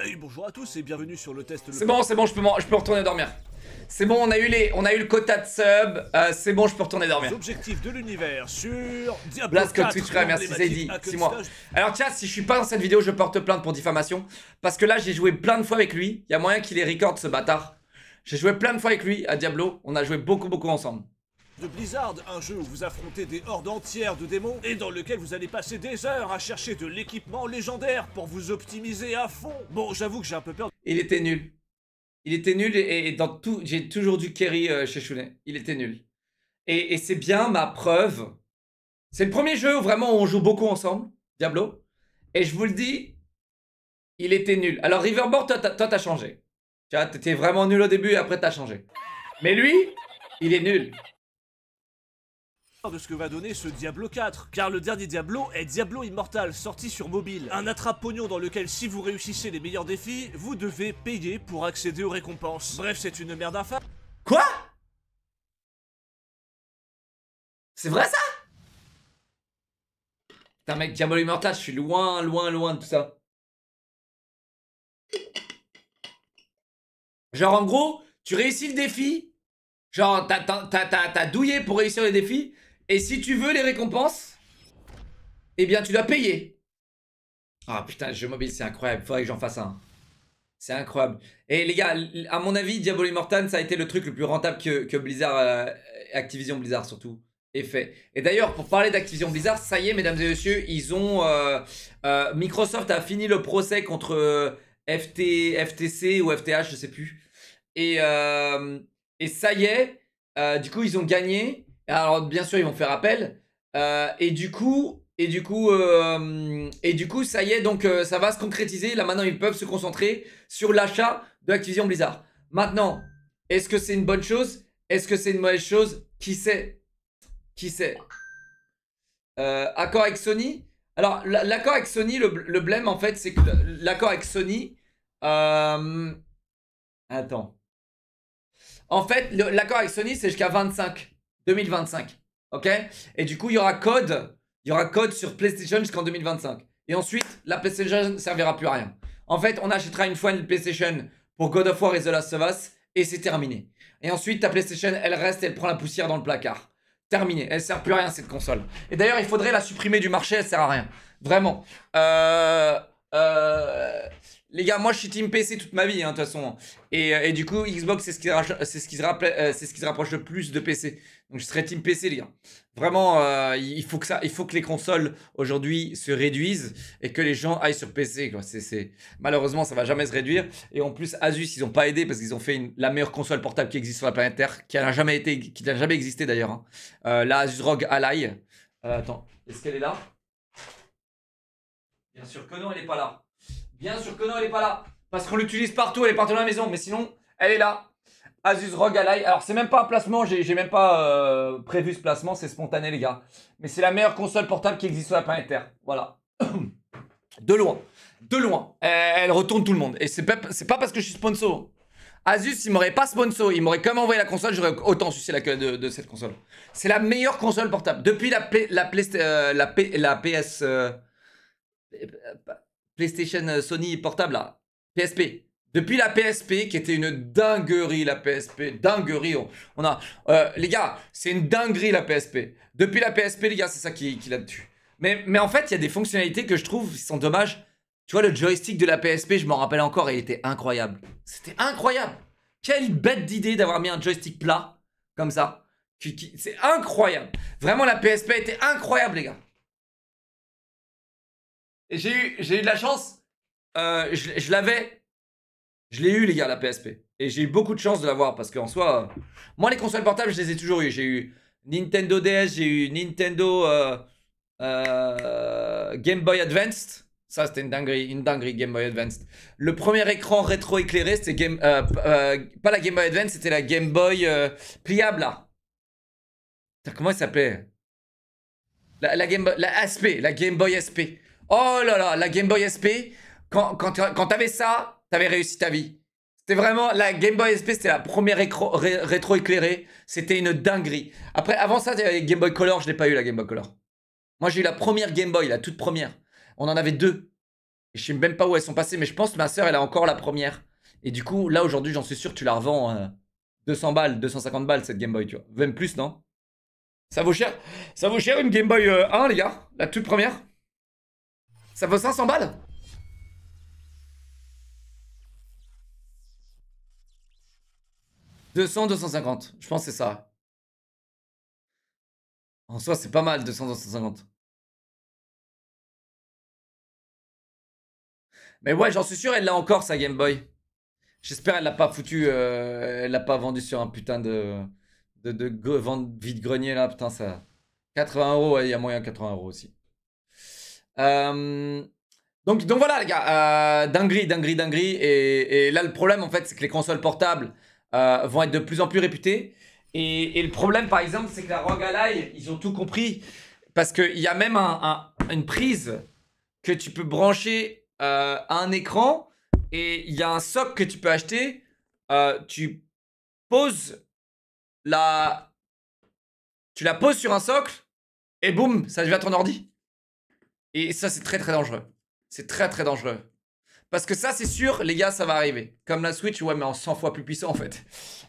Hey, bonjour à tous et bienvenue sur le test. C'est bon, c'est bon, je peux, je peux retourner dormir. C'est bon, on a eu les, on a eu le quota de sub. Euh, c'est bon, je peux retourner dormir. Objectif de l'univers sur Diablo merci Zeddy. mois. Alors tiens, si je suis pas dans cette vidéo, je porte plainte pour diffamation parce que là, j'ai joué plein de fois avec lui. Il y a moyen qu'il les recorde ce bâtard. J'ai joué plein de fois avec lui à Diablo. On a joué beaucoup, beaucoup ensemble de Blizzard, un jeu où vous affrontez des hordes entières de démons et dans lequel vous allez passer des heures à chercher de l'équipement légendaire pour vous optimiser à fond. Bon, j'avoue que j'ai un peu peur. Il était nul. Il était nul et, dans tout, j'ai toujours du Kerry euh, chez Choulet. Il était nul. Et, c'est bien ma preuve. C'est le premier jeu où vraiment on joue beaucoup ensemble, Diablo. Et je vous le dis, il était nul. Alors Riverboard, toi, t'as changé. Tu vois, t'étais vraiment nul au début et après t'as changé. Mais lui, il est nul de ce que va donner ce Diablo 4, car le dernier Diablo est Diablo Immortal, sorti sur mobile. Un attrape-pognon dans lequel si vous réussissez les meilleurs défis, vous devez payer pour accéder aux récompenses. Bref, c'est une merde infâme. Quoi C'est vrai ça Putain mec, Diablo Immortal, je suis loin, loin, loin de tout ça. Genre en gros, tu réussis le défi, genre t'as douillé pour réussir les défis, et si tu veux les récompenses, eh bien tu dois payer. Ah putain, le jeu mobile, c'est incroyable. Faudrait que j'en fasse un. C'est incroyable. Et les gars, à mon avis, Diablo Immortal, ça a été le truc le plus rentable que, Blizzard, euh, Activision Blizzard surtout, ait fait. Et d'ailleurs, pour parler d'Activision Blizzard, ça y est, mesdames et messieurs, ils ont. Euh, euh, Microsoft a fini le procès contre FTC ou FTH, je sais plus. Et, et ça y est, du coup, ils ont gagné. Alors bien sûr, ils vont faire appel. Euh, et du coup, et du coup, euh, et du coup, ça y est, donc euh, ça va se concrétiser. Là maintenant, ils peuvent se concentrer sur l'achat de Activision Blizzard. Maintenant, est-ce que c'est une bonne chose Est-ce que c'est une mauvaise chose Qui sait Qui sait Accord avec Sony. Alors l'accord avec Sony, le, le, blème en fait, c'est que l'accord avec Sony. Attends. En fait, l'accord avec Sony, c'est jusqu'à 25. 2025. OK Et du coup, il y aura code, il y aura code sur PlayStation jusqu'en 2025. Et ensuite, la PlayStation ne servira plus à rien. En fait, on achètera une fois une PlayStation pour God of War et The Last of Us et c'est terminé. Et ensuite, ta PlayStation, elle reste, elle prend la poussière dans le placard. Terminé. Elle sert plus à rien cette console. Et d'ailleurs, il faudrait la supprimer du marché. Elle sert à rien. Vraiment. Euh, euh, les gars, moi je suis team PC toute ma vie, hein, de toute façon. Euh, et, du coup, Xbox, c'est ce, qui c'est, ce qui se euh, c'est ce qui se rapproche le plus de PC. Donc je serais team PC, les gars. Vraiment, euh, il, faut que ça, il faut que les consoles aujourd'hui se réduisent et que les gens aillent sur PC. Quoi. Malheureusement, ça va jamais se réduire. Et en plus, Asus, ils n'ont pas aidé parce qu'ils ont fait la meilleure console portable qui existe sur la planète Terre, qui n'a jamais, été... qui n'a jamais existé d'ailleurs. Là, hein. Euh, la Asus ROG Ally. attends, est-ce qu'elle est là Bien sûr que non, elle n'est pas là. Bien sûr que non, elle n'est pas là. Parce qu'on l'utilise partout, elle est partout dans la maison. Mais sinon, elle est là. Asus Rog Ally. Alors, c'est même pas un placement, j'ai même pas euh, prévu ce placement, c'est spontané, les gars. Mais c'est la meilleure console portable qui existe sur la planète Terre. Voilà. De loin. De loin. Elle retourne tout le monde. Et c'est n'est pas parce que je suis sponsor. Asus, il m'aurait pas sponsor. Il m'aurait même envoyé la console, j'aurais autant sucer la queue de, cette console. C'est la meilleure console portable. Depuis la, la, euh, la, PS. PlayStation euh, Sony portable là, PSP. Depuis la PSP, qui était une dinguerie, la PSP, dinguerie, on, a... Euh, les gars, c'est une dinguerie, la PSP. Depuis la PSP, les gars, c'est ça qui, qui la tué, Mais, mais en fait, il y a des fonctionnalités que je trouve qui sont dommages. Tu vois, le joystick de la PSP, je m'en rappelle encore, il était incroyable. C'était incroyable Quelle bête d'idée d'avoir mis un joystick plat, comme ça. C'est incroyable Vraiment, la PSP était incroyable, les gars j'ai eu, j'ai eu de la chance. Euh, je, l'avais. Je l'ai eu, les gars, la PSP. Et j'ai eu beaucoup de chance de l'avoir parce qu'en soi, moi, les consoles portables, je les ai toujours eues. J'ai eu Nintendo DS, j'ai eu Nintendo euh, euh, Game Boy Advanced. Ça, c'était une dinguerie, une dinguerie Game Boy Advanced. Le premier écran rétro-éclairé, c'était Game. pas la Game Boy Advance, c'était la Game Boy pliable, là. Comment il s'appelait la, la, Game Boy, la SP, la Game Boy SP. Oh là là, la Game Boy SP, quand, quand, quand t'avais ça, t'avais réussi ta vie. C'était vraiment la Game Boy SP, c'était la première rétro éclairée. C'était une dinguerie. Après, avant ça, Game Boy Color, je n'ai pas eu la Game Boy Color. Moi, j'ai eu la première Game Boy, la toute première. On en avait deux. Je ne sais même pas où elles sont passées, mais je pense que ma sœur, elle a encore la première. Et du coup, là aujourd'hui, j'en suis sûr, tu la revends 200 euh, balles, 250 balles cette Game Boy, tu vois. Même plus, non Ça vaut cher. Ça vaut cher une Game Boy 1, euh, les gars, la toute première. Ça vaut 500 balles « 200, 250. Je pense que c'est ça. En soi, c'est pas mal, 200, 250. Mais ouais, j'en suis sûr, elle l'a encore, sa Game Boy. J'espère elle l'a pas foutu, euh, elle l'a pas vendu sur un putain de, de, de, vente vide-grenier, là. Putain, ça... 80 euros, il y a moyen 80 euros aussi donc, donc voilà, les gars, euh, dinguerie, dinguerie, dinguerie. Et, et, là, le problème, en fait, c'est que les consoles portables euh, vont être de plus en plus réputées. Et, le problème, par exemple, c'est que la Rogue ils ont tout compris. Parce qu'il y a même un, une prise que tu peux brancher euh, à un écran. Et il y a un socle que tu peux acheter. Euh, tu poses la. Tu la poses sur un socle. Et boum, ça devient ton ordi. Et ça, c'est très très dangereux. C'est très très dangereux. Parce que ça, c'est sûr, les gars, ça va arriver. Comme la Switch, ouais, mais en 100 fois plus puissant, en fait.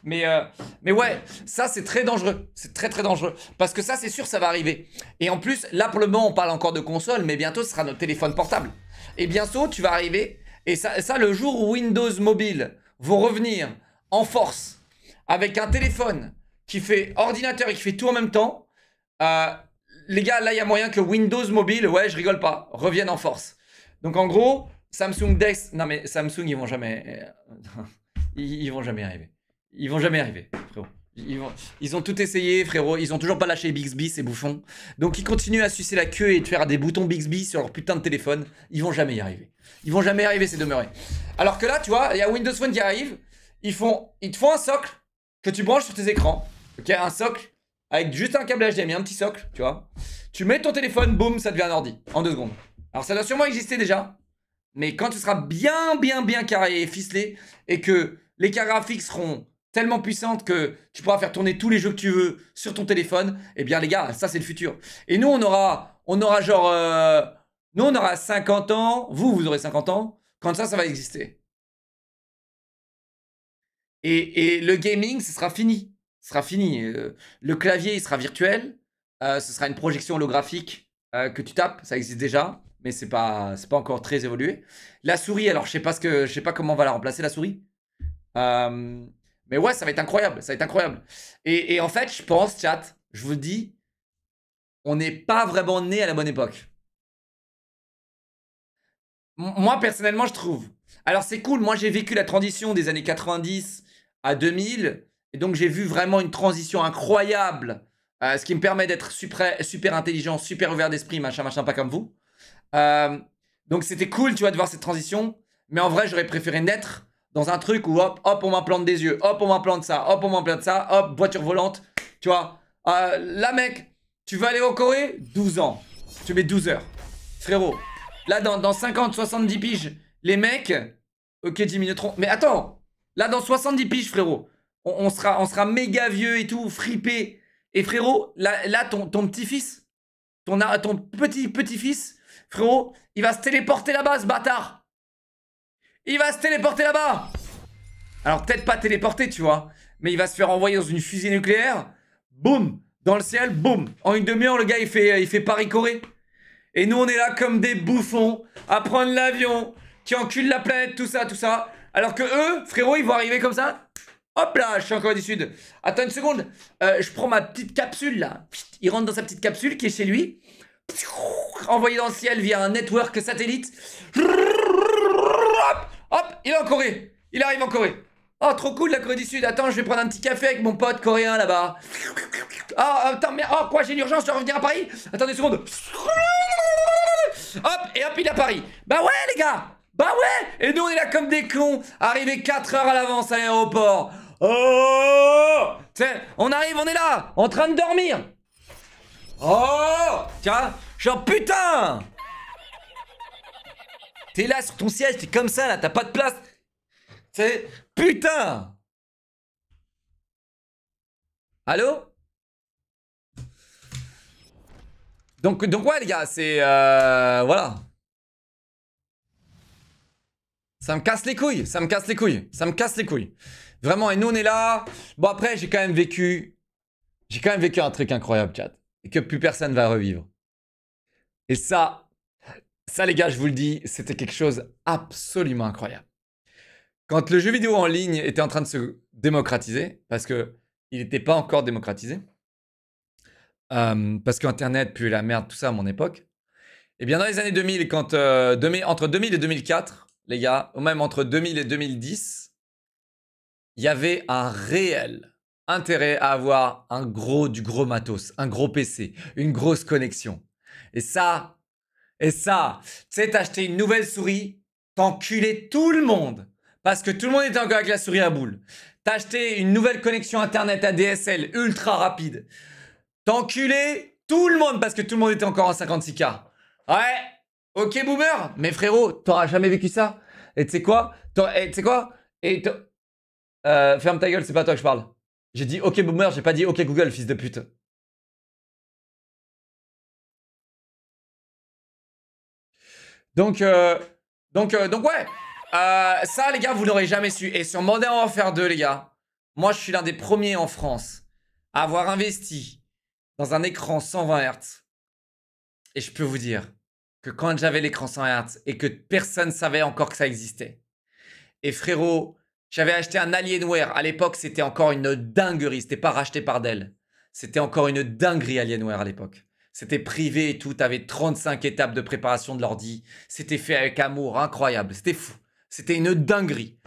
Mais, euh, mais ouais, ça, c'est très dangereux. C'est très, très dangereux. Parce que ça, c'est sûr, ça va arriver. Et en plus, là, pour le moment, on parle encore de console, mais bientôt, ce sera notre téléphone portable. Et bientôt, tu vas arriver. Et ça, ça le jour où Windows Mobile vont revenir en force avec un téléphone qui fait ordinateur et qui fait tout en même temps, euh, les gars, là, il y a moyen que Windows Mobile, ouais, je rigole pas, revienne en force. Donc en gros, Samsung Dex, non mais Samsung, ils vont jamais, ils, vont jamais arriver. Ils vont jamais arriver, frérot. Ils, ont tout essayé, frérot. Ils ont toujours pas lâché Bixby, ces bouffons. Donc ils continuent à sucer la queue et de faire des boutons Bixby sur leur putain de téléphone. Ils vont jamais y arriver. Ils vont jamais y arriver, c'est demeuré. Alors que là, tu vois, il y a Windows Phone qui arrive. Ils font, ils te font un socle que tu branches sur tes écrans. Ok, un socle avec juste un câble HDMI, un petit socle, tu vois. Tu mets ton téléphone, boum, ça devient un ordi en deux secondes. Alors ça doit sûrement exister déjà, mais quand tu seras bien, bien, bien carré et ficelé, et que les cartes graphiques seront tellement puissantes que tu pourras faire tourner tous les jeux que tu veux sur ton téléphone, eh bien les gars, ça c'est le futur. Et nous, on aura, on aura genre, euh, nous on aura 50 ans, vous, vous aurez 50 ans, quand ça, ça va exister. Et, et le gaming, ce sera fini sera fini. Euh, le clavier, il sera virtuel. Euh, ce sera une projection holographique euh, que tu tapes. Ça existe déjà, mais c'est pas, c'est pas encore très évolué. La souris, alors je sais pas ce que, je sais pas comment on va la remplacer la souris. mais ouais, ça va être incroyable, ça va être incroyable. Et, et en fait, je pense, chat, je vous dis, on n'est pas vraiment né à la bonne époque. moi personnellement, je trouve. Alors c'est cool. Moi, j'ai vécu la transition des années 90 à 2000 et donc, j'ai vu vraiment une transition incroyable, euh, ce qui me permet d'être super, intelligent, super ouvert d'esprit, machin, machin, pas comme vous. Euh, donc, c'était cool, tu vois, de voir cette transition. Mais en vrai, j'aurais préféré naître dans un truc où hop, hop, on m'implante des yeux, hop, on m'implante ça, hop, on m'implante ça, hop, voiture volante, tu vois. Euh, là, mec, tu veux aller au Corée 12 ans. Tu mets 12 heures. Frérot, là, dans, dans 50, 70 piges, les mecs. Ok, 10 minutes 30. Mais attends, là, dans 70 piges, frérot, on, sera, on sera méga vieux et tout, fripé. Et frérot, là, ton, petit-fils, ton, ton petit-petit-fils, frérot, il va se téléporter là-bas, ce bâtard. Il va se téléporter là-bas. Alors, peut-être pas téléporter, tu vois, mais il va se faire envoyer dans une fusée nucléaire. Boum, dans le ciel, boum. En une demi-heure, le gars, il fait, il fait Paris-Corée. Et nous, on est là comme des bouffons à prendre l'avion qui encule la planète, tout ça, tout ça. Alors que eux, frérot, ils vont arriver comme ça. Hop là, je suis en Corée du Sud. Attends une seconde. Euh, je prends ma petite capsule là. Il rentre dans sa petite capsule qui est chez lui. Envoyé dans le ciel via un network satellite. Hop, hop, il est en Corée. Il arrive en Corée. Oh, trop cool la Corée du Sud. Attends, je vais prendre un petit café avec mon pote coréen là-bas. Ah, oh, attends, mais oh, quoi, j'ai une urgence, je dois revenir à Paris Attends une seconde. Hop, et hop, il est à Paris. Bah ouais, les gars Bah ouais Et nous, on est là comme des cons, arrivés 4 heures à l'avance à l'aéroport. Oh on arrive, on est là, en train de dormir. Oh Tiens, genre putain T'es là sur ton siège, t'es comme ça là, t'as pas de place. C'est putain Allô donc, donc ouais les gars, c'est... Euh, voilà. Ça me casse les couilles, ça me casse les couilles, ça me casse les couilles. Vraiment, et nous on est là. Bon après, j'ai quand même vécu, j'ai quand même vécu un truc incroyable, chat, et que plus personne va revivre. Et ça, ça les gars, je vous le dis, c'était quelque chose absolument incroyable. Quand le jeu vidéo en ligne était en train de se démocratiser, parce qu'il n'était pas encore démocratisé, euh, parce qu'Internet puis la merde, tout ça à mon époque. Et eh bien dans les années 2000, quand 2000 euh, entre 2000 et 2004 les gars, même entre 2000 et 2010, il y avait un réel intérêt à avoir un gros, du gros matos, un gros PC, une grosse connexion. Et ça, et ça, tu sais, une nouvelle souris, t'enculer tout le monde, parce que tout le monde était encore avec la souris à boule. T'acheter une nouvelle connexion internet à DSL ultra rapide. T'enculer tout le monde parce que tout le monde était encore en 56K. Ouais, Ok, boomer Mais frérot, t'auras jamais vécu ça. Et tu sais quoi Et tu quoi Et euh, ferme ta gueule, c'est pas toi que je parle. J'ai dit OK boomer, j'ai pas dit OK Google, fils de pute. Donc, euh, donc, euh, donc ouais. ça, les gars, vous l'aurez jamais su. Et sur en Warfare deux les gars, moi, je suis l'un des premiers en France à avoir investi dans un écran 120 Hz. Et je peux vous dire, que quand j'avais l'écran 100 Hz et que personne savait encore que ça existait. Et frérot, j'avais acheté un Alienware. À l'époque, c'était encore une dinguerie. C'était pas racheté par Dell. C'était encore une dinguerie Alienware à l'époque. C'était privé et tout. T'avais 35 étapes de préparation de l'ordi. C'était fait avec amour. Incroyable. C'était fou. C'était une dinguerie.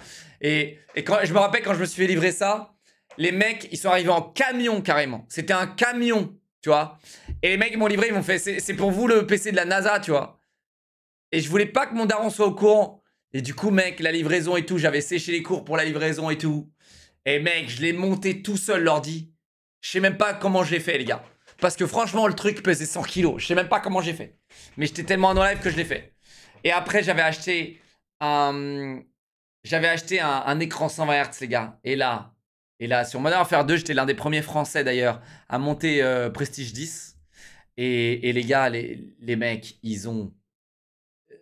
Et, quand, je me rappelle quand je me suis fait livrer ça, les mecs, ils sont arrivés en camion carrément. C'était un camion vois. Et les mecs, ils m'ont livré, ils m'ont fait, c'est pour vous le PC de la NASA, tu vois. Et je voulais pas que mon daron soit au courant. Et du coup, mec, la livraison et tout, j'avais séché les cours pour la livraison et tout. Et mec, je l'ai monté tout seul, l'ordi. Je sais même pas comment j'ai fait, les gars. Parce que franchement, le truc pesait 100 kilos. Je sais même pas comment j'ai fait. Mais j'étais tellement en live que je l'ai fait. Et après, j'avais acheté un... J'avais acheté un, un écran 120 Hz, les gars. Et là, et là, sur Modern Warfare 2, j'étais l'un des premiers Français d'ailleurs à monter euh, Prestige 10. Et, les gars, les, les mecs, ils ont. Euh,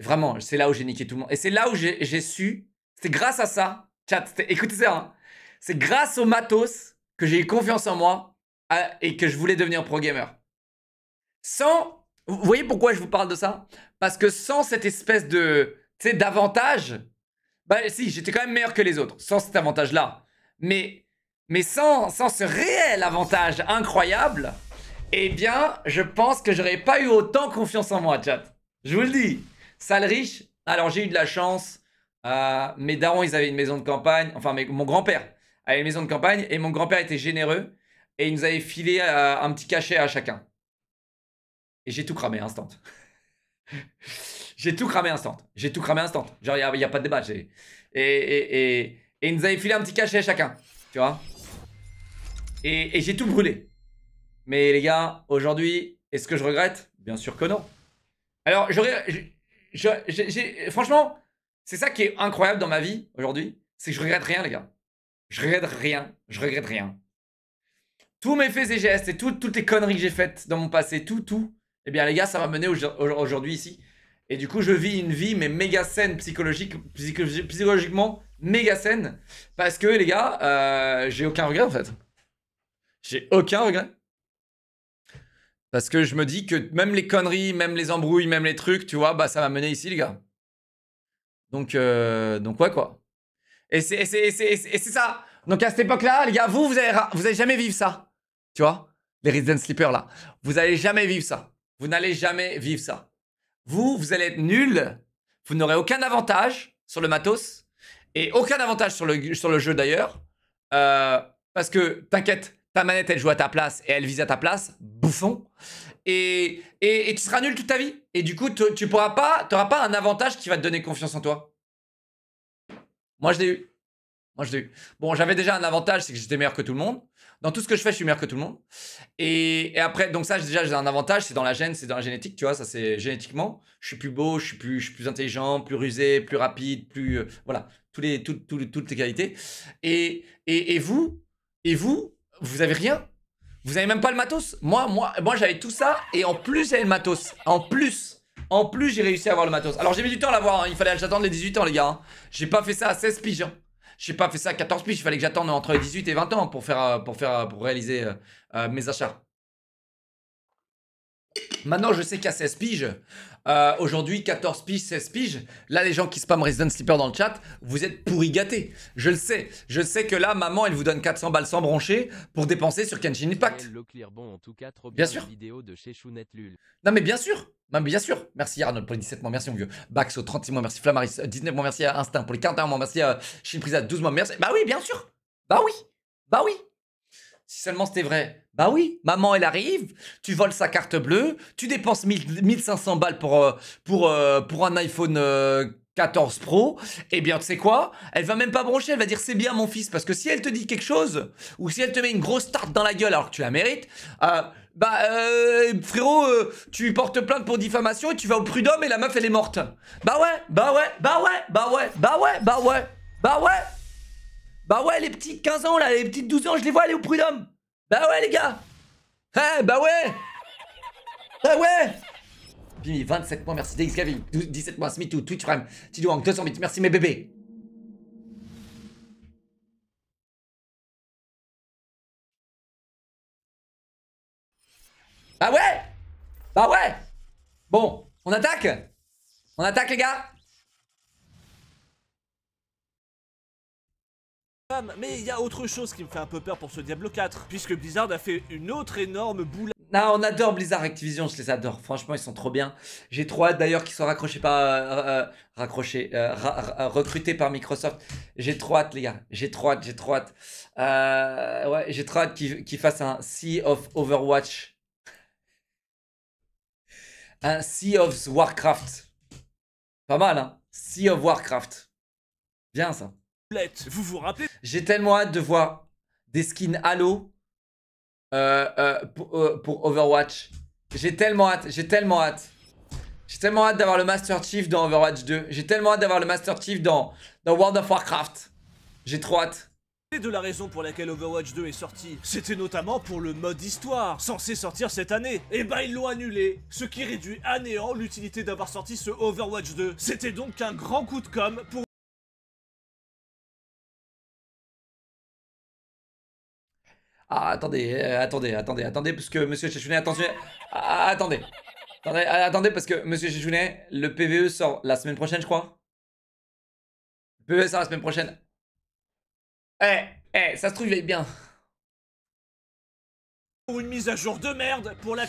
vraiment, c'est là où j'ai niqué tout le monde. Et c'est là où j'ai su. C'est grâce à ça. Chat, écoutez ça. Hein. C'est grâce au matos que j'ai eu confiance en moi euh, et que je voulais devenir pro gamer. Sans. Vous voyez pourquoi je vous parle de ça Parce que sans cette espèce de. Tu sais, d'avantage. Bah si, j'étais quand même meilleur que les autres. Sans cet avantage-là mais, mais sans, ce réel avantage incroyable, eh bien, je pense que j'aurais pas eu autant confiance en moi, chat. Je vous le dis. Sale riche. alors j'ai eu de la chance. Euh, mes darons, ils avaient une maison de campagne. Enfin, mon grand-père avait une maison de campagne et mon grand-père était généreux et il nous avait filé euh, un petit cachet à chacun. Et j'ai tout cramé instant. j'ai tout cramé instant. J'ai tout cramé instant. Genre, il n'y a, pas de débat. et, et, et ils nous avaient filé un petit cachet chacun. Tu vois Et, j'ai tout brûlé. Mais les gars, aujourd'hui, est-ce que je regrette Bien sûr que non. Alors, Franchement, c'est ça qui est incroyable dans ma vie aujourd'hui. C'est que je regrette rien, les gars. Je regrette rien. Je regrette rien. Tous mes faits et gestes et toutes les conneries que j'ai faites dans mon passé, tout, tout, eh bien, les gars, ça m'a mené aujourd'hui ici. Et du coup, je vis une vie, mais méga saine psychologiquement, méga saine. Parce que, les gars, euh, j'ai aucun regret en fait. J'ai aucun regret. Parce que je me dis que même les conneries, même les embrouilles, même les trucs, tu vois, bah ça m'a mené ici, les gars. Donc, euh, donc ouais, quoi. Et c'est ça. Donc à cette époque-là, les gars, vous, vous n'allez jamais vivre ça. Tu vois Les Resident Sleeper, là. Vous allez jamais vivre ça. Vous n'allez jamais vivre ça. Vous, vous allez être nul. Vous n'aurez aucun avantage sur le matos et aucun avantage sur le, sur le jeu d'ailleurs. Euh, parce que, t'inquiète, ta manette, elle joue à ta place et elle vise à ta place. Bouffon. Et, et, tu seras nul toute ta vie. Et du coup, tu n'auras pas, auras pas un avantage qui va te donner confiance en toi. Moi, je l'ai eu. Moi, je l'ai eu. Bon, j'avais déjà un avantage, c'est que j'étais meilleur que tout le monde. Dans tout ce que je fais, je suis meilleur que tout le monde. Et, après, donc ça, déjà, j'ai un avantage, c'est dans la gêne, c'est dans la génétique, tu vois, ça c'est génétiquement. Je suis plus beau, je suis plus, je suis plus intelligent, plus rusé, plus rapide, plus. Euh, voilà, tous les, toutes les qualités. Et, et, vous, et vous, vous avez rien. Vous avez même pas le matos. Moi, moi, moi j'avais tout ça, et en plus, j'avais le matos. En plus. En plus, j'ai réussi à avoir le matos. Alors, j'ai mis du temps à l'avoir. Hein. Il fallait attendre les 18 ans, les gars. Hein. J'ai pas fait ça à 16 pigeons. Hein. Je sais pas fait ça à 14 piges. Il fallait que j'attende entre 18 et 20 ans pour, faire, euh, pour, faire, euh, pour réaliser euh, mes achats. Maintenant, je sais qu'à 16 piges, euh, aujourd'hui, 14 piges, 16 piges. Là, les gens qui spamment Resident Sleeper dans le chat, vous êtes pourri gâtés. Je le sais. Je sais que là, maman, elle vous donne 400 balles sans broncher pour dépenser sur Kenshin Impact. bien, sûr. Non, mais bien sûr. Non, bien sûr. Merci Arnold pour les 17 mois. Merci, mon vieux. Baxo, 36 mois. Merci Flamaris. 19 euh, mois. Merci à Instinct. Pour les 41 mois. Merci à Shinprisa. 12 mois. Merci. Bah oui, bien sûr. Bah oui. Bah oui. Si seulement c'était vrai. Bah oui, maman, elle arrive, tu voles sa carte bleue, tu dépenses 1500 balles pour, euh, pour, euh, pour un iPhone 14 euh, Pro, eh bien, tu sais quoi Elle va même pas broncher, elle va dire c'est bien mon fils, parce que si elle te dit quelque chose, ou si elle te met une grosse tarte dans la gueule alors que tu la mérites, bah, frérot, tu portes plainte pour diffamation et tu vas au prud'homme et la meuf, elle est morte. bah ouais, bah ouais, bah ouais, bah ouais, bah ouais, bah ouais. Bah ouais. Bah ouais, les petites 15 ans là, les petites 12 ans, je les vois aller au prud'homme. Bah ouais, les gars. Eh, bah ouais. Bah ouais. Bimi, 27 mois, merci. DXKV, 17 mois, Smith, Twitch Prime, Tidouang, 200 bits, merci mes bébés. Bah ouais Bah ouais Bon, on attaque On attaque les gars Mais il y a autre chose qui me fait un peu peur pour ce Diablo 4, puisque Blizzard a fait une autre énorme boule. Ah, on adore Blizzard Activision, je les adore. Franchement, ils sont trop bien. J'ai trop hâte d'ailleurs qu'ils soient raccrochés par. Euh, euh, raccrochés. Euh, recrutés par Microsoft. J'ai trop hâte, les gars. J'ai trop hâte, j'ai trop hâte. ouais, j'ai trop hâte qu'ils fassent un Sea of Overwatch. Un Sea of Warcraft. Pas mal, hein? Sea of Warcraft. Bien ça vous vous rappelez J'ai tellement hâte de voir des skins Halo euh, euh, euh, pour, Overwatch. J'ai tellement hâte, j'ai tellement hâte. J'ai tellement hâte d'avoir le Master Chief dans Overwatch 2. J'ai tellement hâte d'avoir le Master Chief dans, dans World of Warcraft. J'ai trop hâte. Et de la raison pour laquelle Overwatch 2 est sorti, c'était notamment pour le mode histoire, censé sortir cette année. Et eh ben ils l'ont annulé, ce qui réduit à néant l'utilité d'avoir sorti ce Overwatch 2. C'était donc un grand coup de com' pour Ah, attendez, euh, attendez, attendez, attendez, parce que monsieur Chechounet, attention. Ah, ah, attendez. Attendez, euh, attendez, parce que monsieur Chechounet, le PVE sort la semaine prochaine, je crois. Le PVE sort la semaine prochaine. Eh, eh, ça se trouve, il va être bien. Pour une mise à jour de merde, pour la.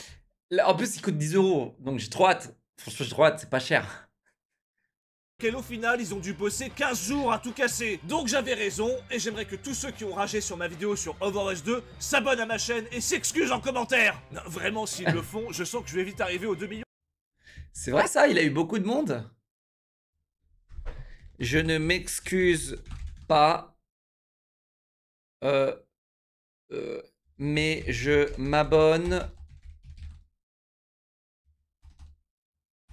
En plus, il coûte 10 euros, donc j'ai trop hâte. Franchement, j'ai trop hâte, c'est pas cher. Quel au final ils ont dû bosser 15 jours à tout casser Donc j'avais raison et j'aimerais que tous ceux qui ont ragé sur ma vidéo sur Overwatch 2 s'abonnent à ma chaîne et s'excusent en commentaire Vraiment s'ils le font je sens que je vais vite arriver aux 2 millions C'est vrai ça il a eu beaucoup de monde Je ne m'excuse pas euh, euh Mais je m'abonne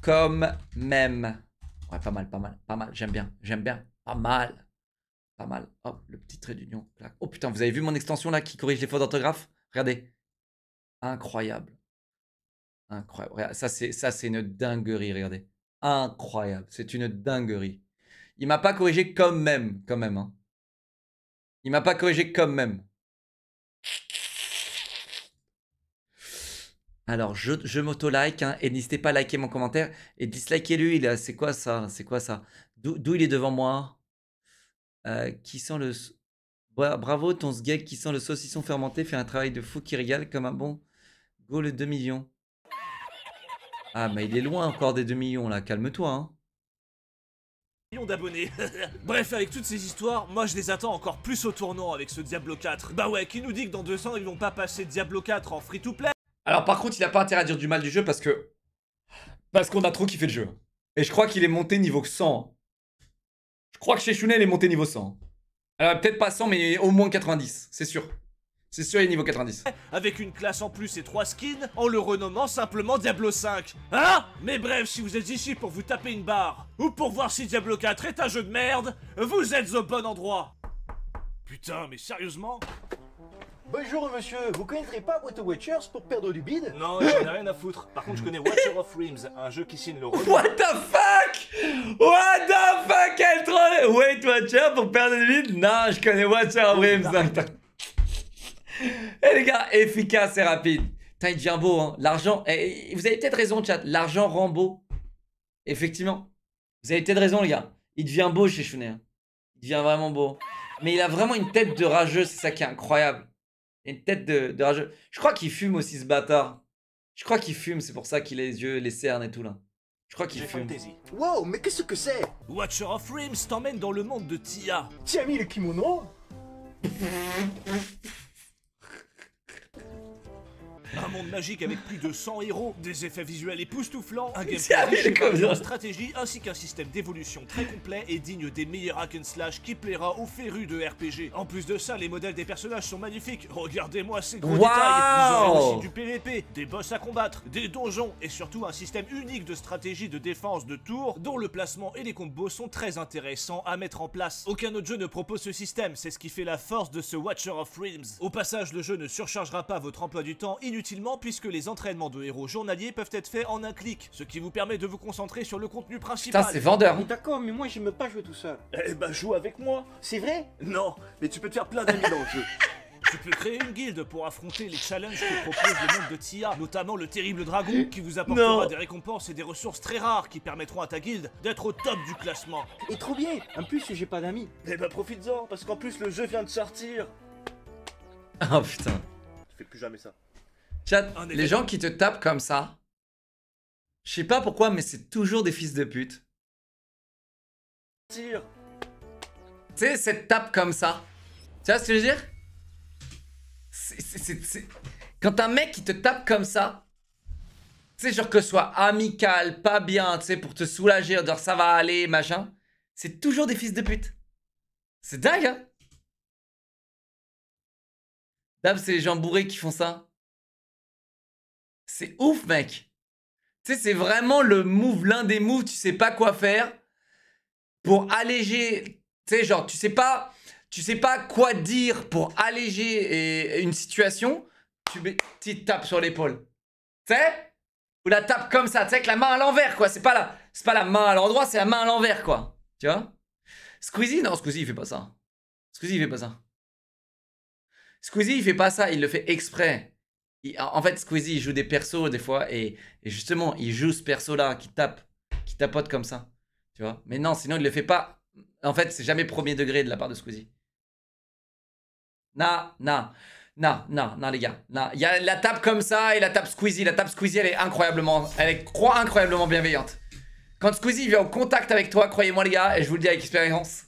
Comme même Ouais, pas mal, pas mal, pas mal. J'aime bien, j'aime bien, pas mal. Pas mal. Hop, le petit trait d'union. Oh putain, vous avez vu mon extension là qui corrige les fautes d'orthographe Regardez. Incroyable. Incroyable. ça, c'est, ça, c'est une dinguerie, regardez. Incroyable. C'est une dinguerie. Il m'a pas corrigé quand même, quand même. Hein. Il m'a pas corrigé quand même. Alors, je, je m'auto-like hein, et n'hésitez pas à liker mon commentaire et dislikez-lui. C'est quoi ça C'est quoi ça D'où il est devant moi euh, Qui sent le. Bravo, ton sgeg qui sent le saucisson fermenté fait un travail de fou qui régale comme un bon goal de 2 millions. Ah, mais il est loin encore des 2 millions là, calme-toi. Hein. Millions d'abonnés. Bref, avec toutes ces histoires, moi je les attends encore plus au tournant avec ce Diablo 4. Bah ouais, qui nous dit que dans 200, ils vont pas passer Diablo 4 en free to play alors par contre, il n'a pas intérêt à dire du mal du jeu parce que. Parce qu'on a trop kiffé le jeu. Et je crois qu'il est monté niveau 100. Je crois que chez Shunel, il est monté niveau 100. Alors euh, peut-être pas 100, mais au moins 90, c'est sûr. C'est sûr, il est niveau 90. Avec une classe en plus et trois skins, en le renommant simplement Diablo 5. Hein Mais bref, si vous êtes ici pour vous taper une barre, ou pour voir si Diablo 4 est un jeu de merde, vous êtes au bon endroit. Putain, mais sérieusement Bonjour monsieur, vous connaîtrez pas Water Watchers pour perdre du bide Non, j'en ai rien à foutre. Par contre, je connais Watcher of Rims, un jeu qui signe le What the fuck What the fuck Quel troll Wait Watcher pour perdre du bide Non, je connais Watcher of Rims. Oh, eh les gars, efficace et rapide. devient beau, hein. l'argent. Eh, vous avez peut-être raison, chat. L'argent rend beau. Effectivement. Vous avez peut-être raison, les gars. Il devient beau chez Chounet. Il devient vraiment beau. Mais il a vraiment une tête de rageux, c'est ça qui est incroyable une tête de, rageux. Je crois qu'il fume aussi ce bâtard. Je crois qu'il fume, c'est pour ça qu'il a les yeux, les cernes et tout là. Je crois qu'il fume. waouh Wow, mais qu'est-ce que c'est Watcher of Rims t'emmène dans le monde de Tia. Tia, mis le kimono un monde magique avec plus de 100 héros, des effets visuels époustouflants, un gameplay de stratégie ainsi qu'un système d'évolution très complet et digne des meilleurs hack and slash qui plaira aux férus de RPG. En plus de ça, les modèles des personnages sont magnifiques. Regardez-moi ces gros détails. Vous aurez aussi du PVP, des boss à combattre, des donjons et surtout un système unique de stratégie de défense de tour dont le placement et les combos sont très intéressants à mettre en place. Aucun autre jeu ne propose ce système, c'est ce qui fait la force de ce Watcher of Realms. Au passage, le jeu ne surchargera pas votre emploi du temps inutile puisque les entraînements de héros journaliers peuvent être faits en un clic, ce qui vous permet de vous concentrer sur le contenu principal. Putain, c'est vendeur. Hein. d'accord, mais moi j'aime pas jouer tout seul. Eh bah joue avec moi. C'est vrai Non, mais tu peux te faire plein d'amis dans le jeu. Tu peux créer une guilde pour affronter les challenges que propose le monde de Tia, notamment le terrible dragon qui vous apportera des récompenses et des ressources très rares qui permettront à ta guilde d'être au top du classement. Et trop bien En plus, j'ai pas d'amis. Eh bah profites-en, parce qu'en plus le jeu vient de sortir. Oh putain. Tu fais plus jamais ça les gens qui te tapent comme ça, je sais pas pourquoi, mais c'est toujours des fils de pute. Tu sais, cette tape comme ça. Tu vois ce que je veux dire Quand un mec qui te tape comme ça, tu sais, genre que ce soit amical, pas bien, tu sais, pour te soulager, genre ça va aller, machin, c'est toujours des fils de pute. C'est dingue, hein D'hab, c'est les gens bourrés qui font ça. C'est ouf, mec. Tu sais, c'est vraiment le move, l'un des moves, tu sais pas quoi faire pour alléger. Tu sais, genre, tu sais pas, tu sais pas quoi dire pour alléger une situation. Tu, tu tapes sur l'épaule. Tu sais Ou la tape comme ça, tu sais, avec la main à l'envers, quoi. C'est pas, la, pas la main à l'endroit, c'est la main à l'envers, quoi. Tu vois Squeezie, non, Squeezie, il fait pas ça. Squeezie, il fait pas ça. Squeezie, il fait pas ça, il le fait exprès en fait, Squeezie, il joue des persos des fois, et, justement, il joue ce perso-là qui tape, qui tapote comme ça. Tu vois Mais non, sinon, il le fait pas. En fait, c'est jamais premier degré de la part de Squeezie. Na, na. na, na, na les gars. Il y a la tape comme ça et la tape Squeezie. La tape Squeezie, elle est incroyablement. Elle est incroyablement bienveillante. Quand Squeezie vient en contact avec toi, croyez-moi, les gars, et je vous le dis avec expérience.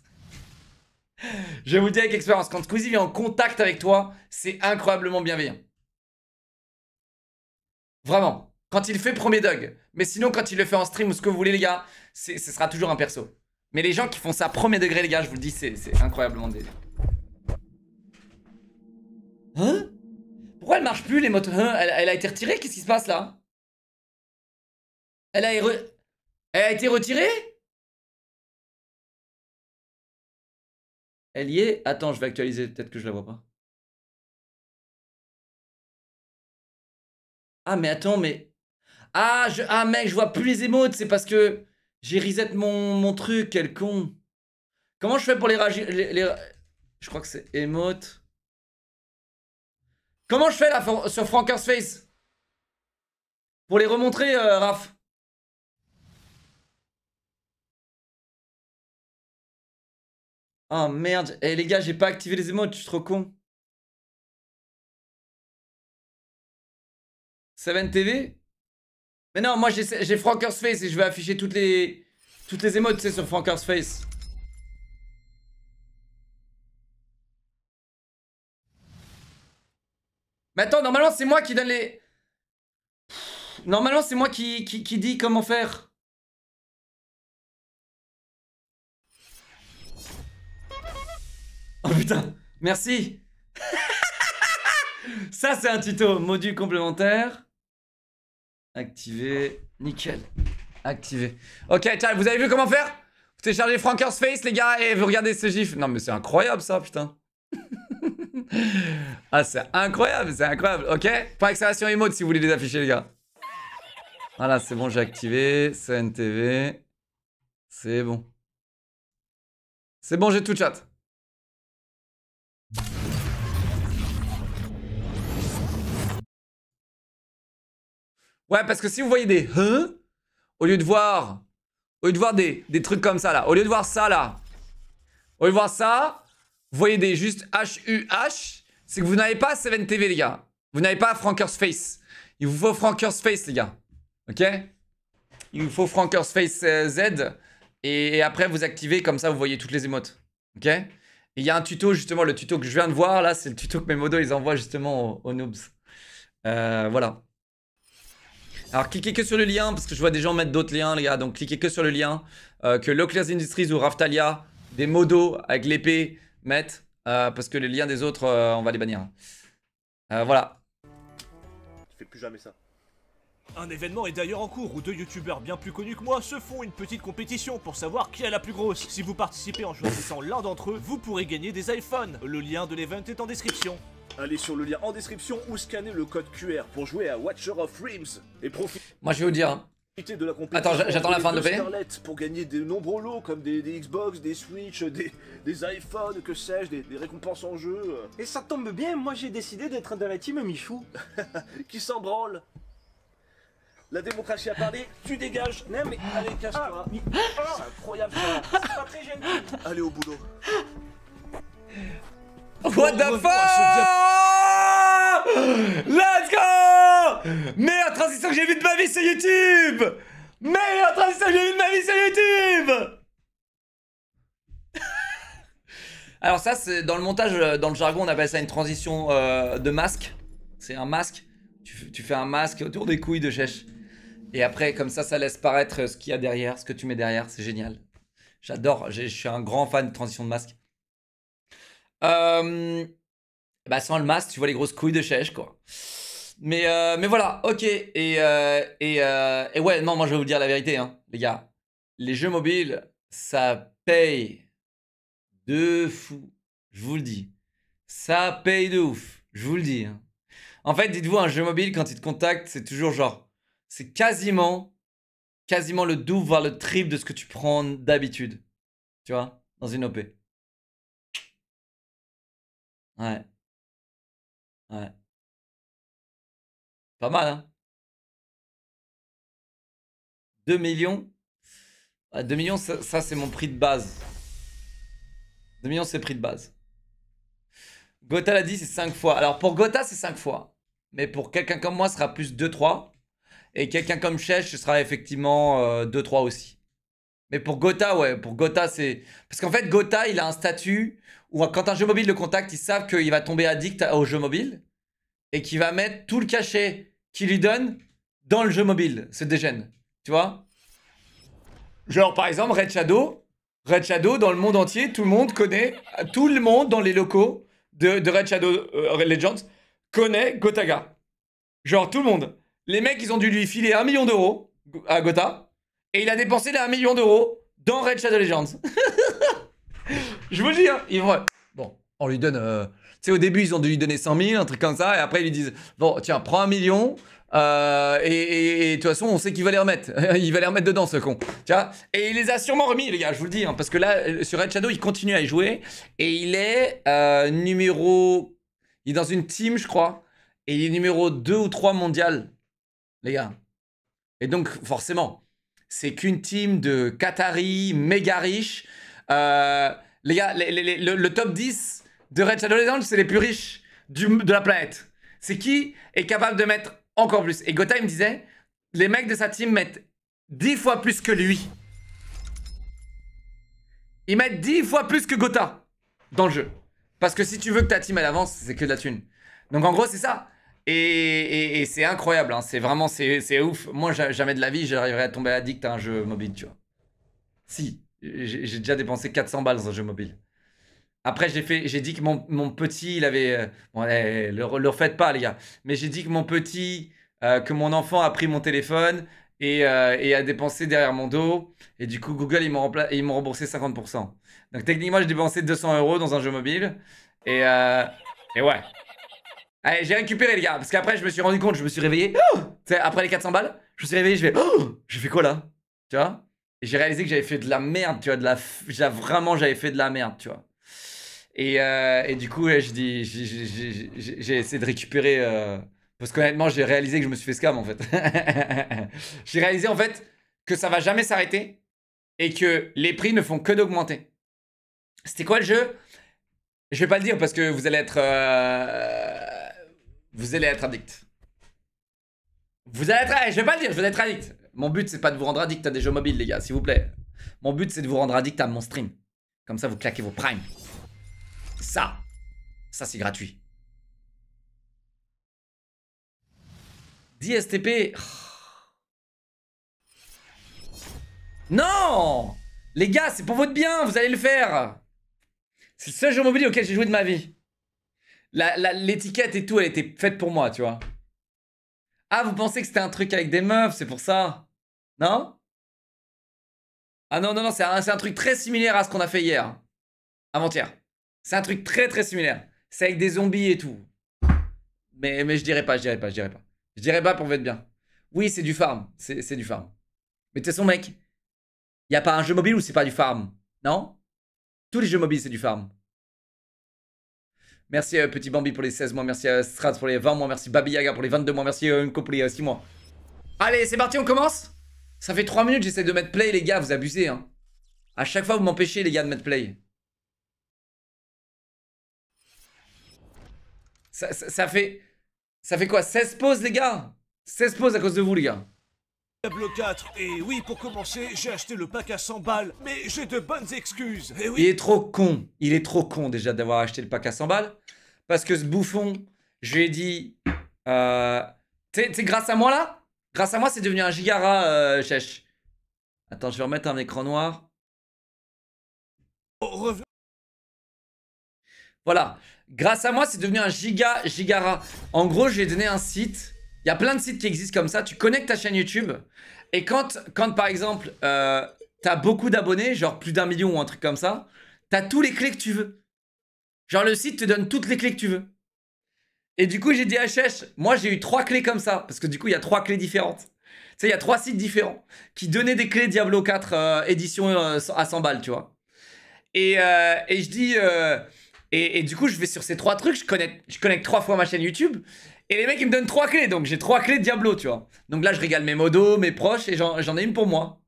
je vous le dis avec expérience. Quand Squeezie vient en contact avec toi, c'est incroyablement bienveillant. Vraiment. Quand il fait premier Dog. Mais sinon, quand il le fait en stream ou ce que vous voulez, les gars, ce sera toujours un perso. Mais les gens qui font ça premier degré, les gars, je vous le dis, c'est incroyablement délire. Hein Pourquoi elle marche plus, les motos hein? elle, a été retirée Qu'est-ce qui se passe, là elle a, elle a été retirée Elle y est Attends, je vais actualiser, peut-être que je la vois pas. Ah, mais attends, mais. Ah, je... Ah, mec, je vois plus les émotes, c'est parce que j'ai reset mon, truc, quel con. Comment je fais pour les, les, Je crois que c'est émote. Comment je fais là sur Franker's Face Pour les remontrer, euh, Raph Oh merde, eh les gars, j'ai pas activé les émotes, je suis trop con. une TV Mais non, moi j'ai Franker's Face et je vais afficher toutes les toutes les émotes, sais, sur Franker's Face. Mais attends, normalement c'est moi qui donne les... normalement c'est moi qui, qui, qui dit comment faire. Oh putain, merci. Ça c'est un tuto, module complémentaire. Activé. Nickel. Activé. Ok, tiens, vous avez vu comment faire Vous téléchargez Franker's Face, les gars, et vous regardez ce gif. Non, mais c'est incroyable, ça, putain. ah, c'est incroyable, c'est incroyable. Ok Point accélération emote, si vous voulez les afficher, les gars. Voilà, c'est bon, j'ai activé. CNTV. C'est bon. C'est bon, j'ai tout chat. Ouais, parce que si vous voyez des hein, au lieu de voir, au lieu de voir des, des trucs comme ça là, au lieu de voir ça là, au lieu de voir ça, vous voyez des juste H-U-H, c'est que vous n'avez pas Seven tv les gars. Vous n'avez pas Franker's Face. Il vous faut Franker's Face, les gars. Ok Il vous faut Franker's Face euh, Z. Et, après, vous activez, comme ça, vous voyez toutes les émotes. Ok il y a un tuto, justement, le tuto que je viens de voir, là, c'est le tuto que mes modos, ils envoient justement aux, noobs. Euh, voilà. Alors cliquez que sur le lien, parce que je vois des gens mettre d'autres liens, les gars. Donc cliquez que sur le lien euh, que Locklears Industries ou Raftalia, des modos avec l'épée, mettent. Euh, parce que les liens des autres, euh, on va les bannir. voilà. Tu fais plus jamais ça. Un événement est d'ailleurs en cours où deux youtubeurs bien plus connus que moi se font une petite compétition pour savoir qui est la plus grosse. Si vous participez en choisissant l'un d'entre eux, vous pourrez gagner des iPhones. Le lien de l'event est en description. Allez sur le lien en description ou scannez le code QR pour jouer à Watcher of Rims et profitez. Moi je vais vous dire. Hein. De la Attends, j'attends la fin de Pour gagner de nombreux lots comme des, Xbox, des Switch, des, des iPhones, que sais-je, des, récompenses en jeu. Et ça tombe bien, moi j'ai décidé d'être de la team Michou. Qui s'en branle la démocratie a parlé, tu dégages. Non mais allez, casse-toi. Ah, C'est incroyable ah. pas Allez au boulot. What the fuck Let's go Meilleure transition que j'ai vue de ma vie sur YouTube Meilleure transition que j'ai vue de ma vie sur YouTube Alors ça, c'est dans le montage, euh, dans le jargon, on appelle ça une transition euh, de masque. C'est un masque. Tu, tu, fais un masque autour des couilles de chèche. Et après, comme ça, ça laisse paraître euh, ce qu'il y a derrière, ce que tu mets derrière. C'est génial. J'adore. Je suis un grand fan de transition de masque. Euh, bah sans le masque, tu vois les grosses couilles de chèche, quoi. Mais, euh, mais voilà, ok. Et, euh, et, euh, et, ouais, non, moi je vais vous dire la vérité, hein, les gars. Les jeux mobiles, ça paye de fou. Je vous le dis. Ça paye de ouf. Je vous le dis. Hein. En fait, dites-vous, un jeu mobile, quand il te contacte, c'est toujours genre. C'est quasiment. Quasiment le double, voire le triple de ce que tu prends d'habitude. Tu vois Dans une OP. Ouais. Ouais. Pas mal, hein 2 millions. 2 millions, ça, c'est mon prix de base. 2 millions, c'est le prix de base. Gotha l'a dit, c'est 5 fois. Alors pour Gotha, c'est 5 fois. Mais pour quelqu'un comme moi, ce sera plus 2-3. Et quelqu'un comme Chesh, ce sera effectivement 2-3 euh, aussi. Mais pour Gotha, ouais, pour Gotha, c'est. Parce qu'en fait, Gotha, il a un statut où quand un jeu mobile le contacte, ils savent qu'il va tomber addict au jeu mobile et qu'il va mettre tout le cachet qu'il lui donne dans le jeu mobile, ce dégène. Tu vois Genre, par exemple, Red Shadow. Red Shadow, dans le monde entier, tout le monde connaît, tout le monde dans les locaux de, de Red Shadow euh, Legends connaît Gotaga. Genre, tout le monde. Les mecs, ils ont dû lui filer un million d'euros à Gotha et il a dépensé là un million d'euros dans Red Shadow Legends. je vous dis, hein, Bon, on lui donne... Euh, tu sais, au début, ils ont dû lui donner 100 000, un truc comme ça, et après, ils lui disent, bon, tiens, prends un million, euh, et, de toute façon, on sait qu'il va les remettre. il va les remettre dedans, ce con. et il les a sûrement remis, les gars, je vous le dis. Hein, parce que là, euh, sur Red Shadow, il continue à y jouer. Et il est numéro. Il est dans une team, je crois. Et il est numéro 2 ou 3 mondial, les gars. Et donc, forcément, c'est qu'une team de Qataris méga riches. Euh, les gars, le, top 10 de Red Shadow Legends, c'est les plus riches de la planète. C'est qui est capable de mettre encore plus Et Gotha, il me disait, les mecs de sa team mettent 10 fois plus que lui. Ils mettent 10 fois plus que Gotha dans le jeu. Parce que si tu veux que ta team avance, c'est que de la thune. Donc en gros, c'est ça. Et, c'est incroyable, hein. c'est vraiment, c'est ouf. Moi, jamais de la vie, j'arriverai à tomber addict à un jeu mobile, tu vois. Si, j'ai déjà dépensé 400 balles dans un jeu mobile. Après, j'ai fait, j'ai dit que mon, petit, il avait, euh, bon, ne le, le refaites pas, les gars. Mais j'ai dit que mon petit, euh, que mon enfant a pris mon téléphone euh, et, a dépensé derrière mon dos. Et du coup, Google, ils m'ont remboursé 50%. Donc, techniquement, j'ai dépensé 200 euros dans un jeu mobile. Et, et ouais. Eh, j'ai récupéré, les gars, parce qu'après, je me suis rendu compte, je me suis réveillé. Oh après les 400 balles, je me suis réveillé, je vais oh j'ai fait quoi là Tu vois Et j'ai réalisé que j'avais fait de la merde, tu vois, de la, vraiment, j'avais fait de la merde, tu vois. Et, euh, du coup, je dis, j'ai essayé de récupérer, euh, parce qu'honnêtement, j'ai réalisé que je me suis fait scam, en fait. j'ai réalisé, en fait, que ça va jamais s'arrêter et que les prix ne font que d'augmenter. C'était quoi le jeu Je vais pas le dire parce que vous allez être... Euh, vous allez être addict. Vous allez être, eh, je vais pas le dire, je vais être addict. Mon but c'est pas de vous rendre addict à des jeux mobiles les gars, s'il vous plaît. Mon but c'est de vous rendre addict à mon stream. Comme ça vous claquez vos primes. Ça, ça c'est gratuit. DSTP. Oh. Non Les gars, c'est pour votre bien, vous allez le faire. C'est le seul jeu mobile auquel j'ai joué de ma vie l'étiquette et tout, elle était faite pour moi, tu vois. Ah, vous pensez que c'était un truc avec des meufs, c'est pour ça Non Ah non, non, non, c'est un, truc très similaire à ce qu'on a fait hier. Avant-hier. C'est un truc très, très similaire. C'est avec des zombies et tout. Mais, mais je dirais pas, je dirais pas, je dirais pas. Je dirais pas pour vous être bien. Oui, c'est du farm. C'est du farm. Mais de toute façon, mec, y a pas un jeu mobile où c'est pas du farm Non Tous les jeux mobiles, c'est du farm. Merci euh, Petit Bambi pour les 16 mois, merci à euh, Strat pour les 20 mois, merci Babi Yaga pour les 22 mois, merci euh, Unko pour les 6 mois. Allez, c'est parti, on commence Ça fait 3 minutes, j'essaie de mettre play, les gars, vous abusez, hein. À chaque fois, vous m'empêchez, les gars, de mettre play. Ça, fait... Ça fait quoi 16 pauses, les gars 16 pauses à cause de vous, les gars tableau 4, et oui, pour commencer, j'ai acheté le pack à 100 balles, mais j'ai de bonnes excuses, et eh oui... Il est trop con, il est trop con déjà d'avoir acheté le pack à 100 balles, parce que ce bouffon, je lui ai dit... Euh, T'es grâce à moi là Grâce à moi, c'est devenu un gigara, euh, chèche. Attends, je vais remettre un écran noir. Oh, voilà. Grâce à moi, c'est devenu un giga gigara. En gros, j'ai donné un site il y a plein de sites qui existent comme ça. Tu connectes ta chaîne YouTube et quand, quand par exemple, euh, tu as beaucoup d'abonnés, genre plus d'un million ou un truc comme ça, tu as tous les clés que tu veux. Genre le site te donne toutes les clés que tu veux. Et du coup, j'ai dit HH, moi j'ai eu trois clés comme ça, parce que du coup, il y a trois clés différentes. Tu sais, il y a trois sites différents qui donnaient des clés Diablo 4 euh, édition euh, à 100 balles, tu vois. Et, et je dis. Et, du coup, je vais sur ces trois trucs, je je connecte trois fois ma chaîne YouTube. Et les mecs, ils me donnent trois clés. Donc, j'ai trois clés de Diablo, tu vois. Donc là, je régale mes modos, mes proches, et j'en ai une pour moi.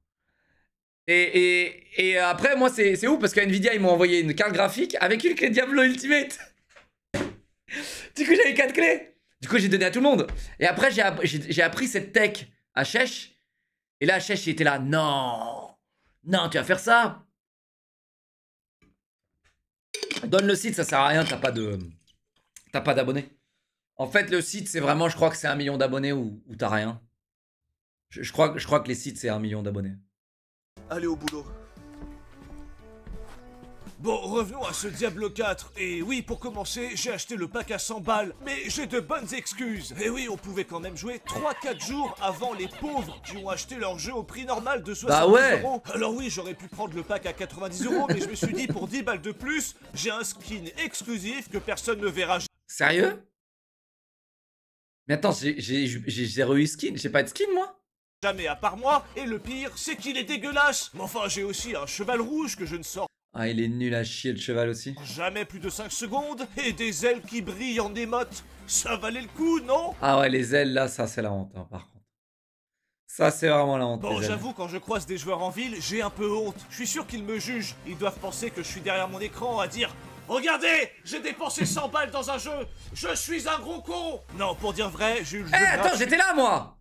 Et, et, et après, moi, c'est ouf parce qu'à Nvidia, ils m'ont envoyé une carte graphique avec une clé Diablo Ultimate. du coup, j'avais quatre clés. Du coup, j'ai donné à tout le monde. Et après, j'ai appris, appris cette tech à Chèche. Et là, Chèche, il était là. Non Non, tu vas faire ça Donne le site, ça sert à rien, t'as pas de. T'as pas d'abonnés. En fait, le site, c'est vraiment, je crois que c'est un million d'abonnés ou, t'as rien. Je, crois, que les sites, c'est un million d'abonnés. Allez au boulot. Bon, revenons à ce Diablo 4. Et oui, pour commencer, j'ai acheté le pack à 100 balles, mais j'ai de bonnes excuses. Et oui, on pouvait quand même jouer 3-4 jours avant les pauvres qui ont acheté leur jeu au prix normal de 70 bah ouais. euros. Alors oui, j'aurais pu prendre le pack à 90 euros, mais je me suis dit, pour 10 balles de plus, j'ai un skin exclusif que personne ne verra. Sérieux mais attends, j'ai zéro skin, j'ai pas de skin moi Jamais à part moi, et le pire, c'est qu'il est dégueulasse Mais enfin, j'ai aussi un cheval rouge que je ne sors ah, il est nul à chier le cheval aussi. Jamais plus de 5 secondes et des ailes qui brillent en émote. Ça valait le coup, non Ah ouais, les ailes là, ça c'est la honte hein, par contre. Ça c'est vraiment la honte. Bon, j'avoue, quand je croise des joueurs en ville, j'ai un peu honte. Je suis sûr qu'ils me jugent. Ils doivent penser que je suis derrière mon écran à dire Regardez, j'ai dépensé 100 balles dans un jeu. Je suis un gros con. Non, pour dire vrai, Jules. Eh, attends, j'étais là, moi.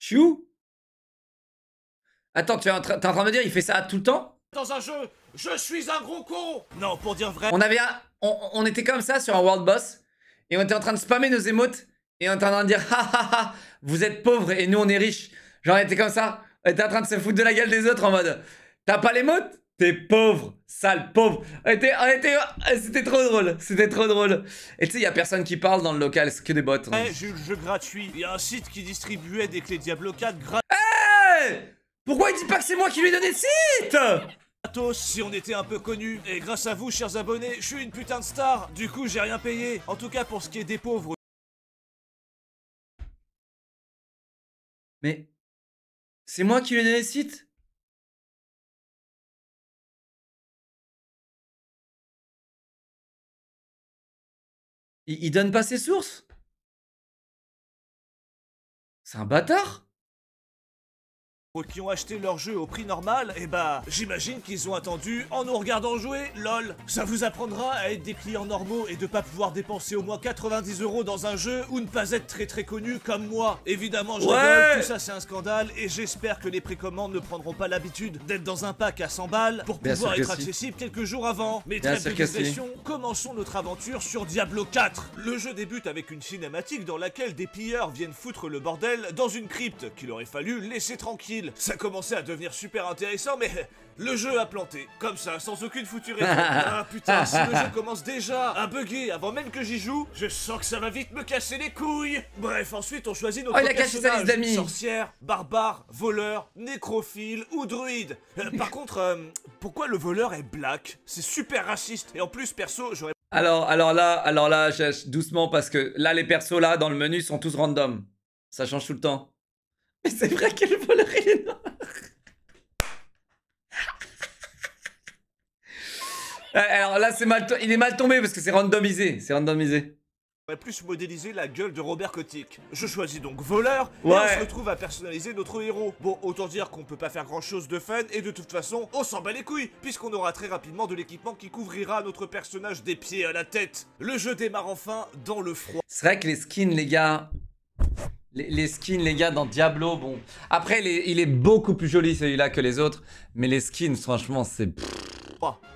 Je Attends, tu es en, train de me dire, il fait ça tout le temps Dans un jeu, je suis un gros con. Non, pour dire vrai. On avait on, était comme ça sur un world boss et on était en train de spammer nos émotes et en train de dire, ha ha ha, vous êtes pauvres et nous on est riches. Genre, on était comme ça. T'es en train de se foutre de la gueule des autres en mode T'as pas les mots T'es pauvre, sale pauvre. C'était trop drôle, c'était trop drôle. Et tu sais, il a personne qui parle dans le local, c'est que des bottes Hey, hein. eh, j'ai eu le jeu gratuit. Il y a un site qui distribuait des clés Diablo 4 gratuit Eh Pourquoi il dit pas que c'est moi qui lui ai donné le site si on était un peu connu. Et grâce à vous, chers abonnés, je suis une putain de star. Du coup, j'ai rien payé. En tout cas, pour ce qui est des pauvres. Mais c'est moi qui lui ai donné le site il, il donne pas ses sources C'est un bâtard qui ont acheté leur jeu au prix normal, et eh bah ben, j'imagine qu'ils ont attendu en nous regardant jouer, lol. Ça vous apprendra à être des clients normaux et de pas pouvoir dépenser au moins 90 euros dans un jeu ou ne pas être très très connu comme moi. Évidemment, je tout ça c'est un scandale et j'espère que les précommandes ne prendront pas l'habitude d'être dans un pack à 100 balles pour pouvoir être accessible quelques jours avant. Mais Bien très commençons notre aventure sur Diablo 4. Le jeu débute avec une cinématique dans laquelle des pilleurs viennent foutre le bordel dans une crypte qu'il aurait fallu laisser tranquille ça commençait à devenir super intéressant, mais le jeu a planté. Comme ça, sans aucune foutue raison. ah putain, si le jeu commence déjà à bugger avant même que j'y joue, je sens que ça va vite me casser les couilles. Bref, ensuite on choisit notre oh, Sorcière, barbare, voleur, nécrophile ou druide. Euh, par contre, euh, pourquoi le voleur est black C'est super raciste. Et en plus, perso, j'aurais... Alors, alors là, alors là, doucement parce que là, les persos là dans le menu sont tous random. Ça change tout le temps. Mais c'est vrai que le voleur, euh, il Alors là, c'est mal il est mal tombé parce que c'est randomisé. C'est randomisé. On va plus modéliser la gueule de Robert Kotick. Je choisis donc voleur et on se retrouve à personnaliser notre héros. Bon, autant dire qu'on peut pas faire grand chose de fun et de toute façon, on s'en bat les couilles puisqu'on aura très rapidement de l'équipement qui couvrira notre personnage des pieds à la tête. Le jeu démarre enfin dans le froid. C'est vrai que les skins, les gars, les, skins, les gars, dans Diablo, bon. Après, il est beaucoup plus joli celui-là que les autres. Mais les skins, franchement, c'est.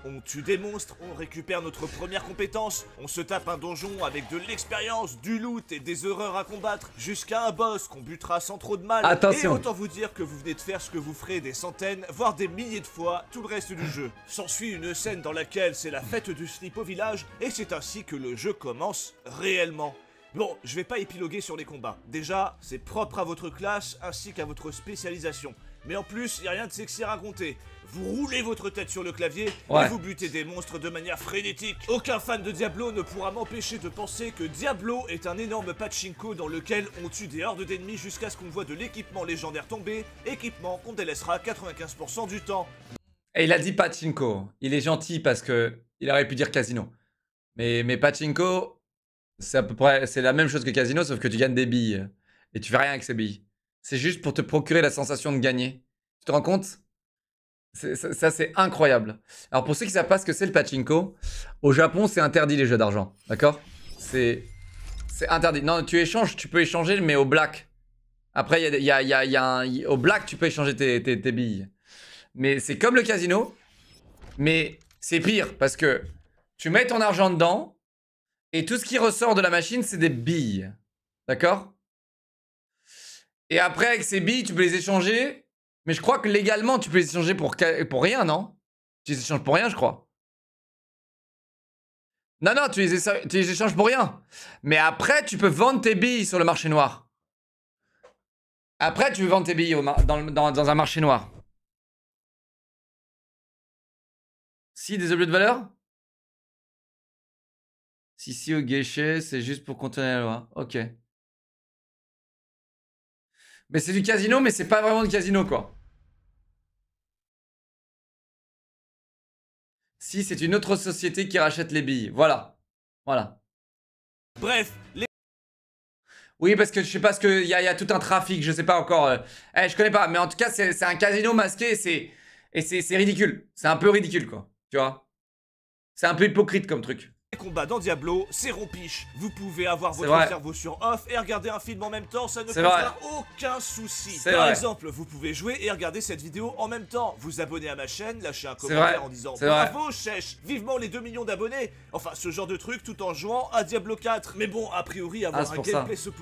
on tue des monstres, on récupère notre première compétence, on se tape un donjon avec de l'expérience, du loot et des horreurs à combattre, jusqu'à un boss qu'on butera sans trop de mal. Et autant vous dire que vous venez de faire ce que vous ferez des centaines, voire des milliers de fois tout le reste du jeu. S'ensuit une scène dans laquelle c'est la fête du slip au village, et c'est ainsi que le jeu commence réellement. Bon, je vais pas épiloguer sur les combats. Déjà, c'est propre à votre classe ainsi qu'à votre spécialisation. Mais en plus, il y a rien de sexy à raconter. Vous roulez votre tête sur le clavier et vous butez des monstres de manière frénétique. Aucun fan de Diablo ne pourra m'empêcher de penser que Diablo est un énorme pachinko dans lequel on tue des hordes d'ennemis jusqu'à ce qu'on voit de l'équipement légendaire tomber, équipement qu'on délaissera 95% du temps. Et il a dit pachinko. Il est gentil parce que il aurait pu dire casino. Mais, mais pachinko, c'est à peu près, c'est la même chose que Casino, sauf que tu gagnes des billes. Et tu fais rien avec ces billes. C'est juste pour te procurer la sensation de gagner. Tu te rends compte ça, c'est incroyable. Alors, pour ceux qui savent pas ce que c'est le pachinko, au Japon, c'est interdit les jeux d'argent. D'accord C'est interdit. Non, tu échanges, tu peux échanger, mais au black. Après, il y a, au black, tu peux échanger tes billes. Mais c'est comme le casino, mais c'est pire parce que tu mets ton argent dedans, et tout ce qui ressort de la machine, c'est des billes. D'accord Et après, avec ces billes, tu peux les échanger. Mais je crois que légalement, tu peux les échanger pour, rien, non Tu les échanges pour rien, je crois. Non, non, tu les, échanges pour rien. Mais après, tu peux vendre tes billes sur le marché noir. Après, tu peux vendre tes billes dans, dans un marché noir. Si, des objets de valeur si, si, au guichet, c'est juste pour contenir la loi. Ok. Mais c'est du casino, mais c'est pas vraiment du casino, quoi. Si, c'est une autre société qui rachète les billes. Voilà. Voilà. Bref, les... Oui, parce que je sais pas ce que. Il y, a tout un trafic, je sais pas encore. Euh, eh, je connais pas, mais en tout cas, c'est un casino masqué et c'est ridicule. C'est un peu ridicule, quoi. Tu vois C'est un peu hypocrite comme truc. Les combats dans Diablo, c'est rompiche. Vous pouvez avoir votre cerveau sur off et regarder un film en même temps, ça ne pose aucun souci. Par exemple, vous pouvez jouer et regarder cette vidéo en même temps. Vous abonner à ma chaîne, lâcher un commentaire en disant bravo Chèche, vivement les 2 millions d'abonnés. Enfin, ce genre de truc tout en jouant à Diablo 4. Mais bon, a priori, avoir ah, un gameplay ça.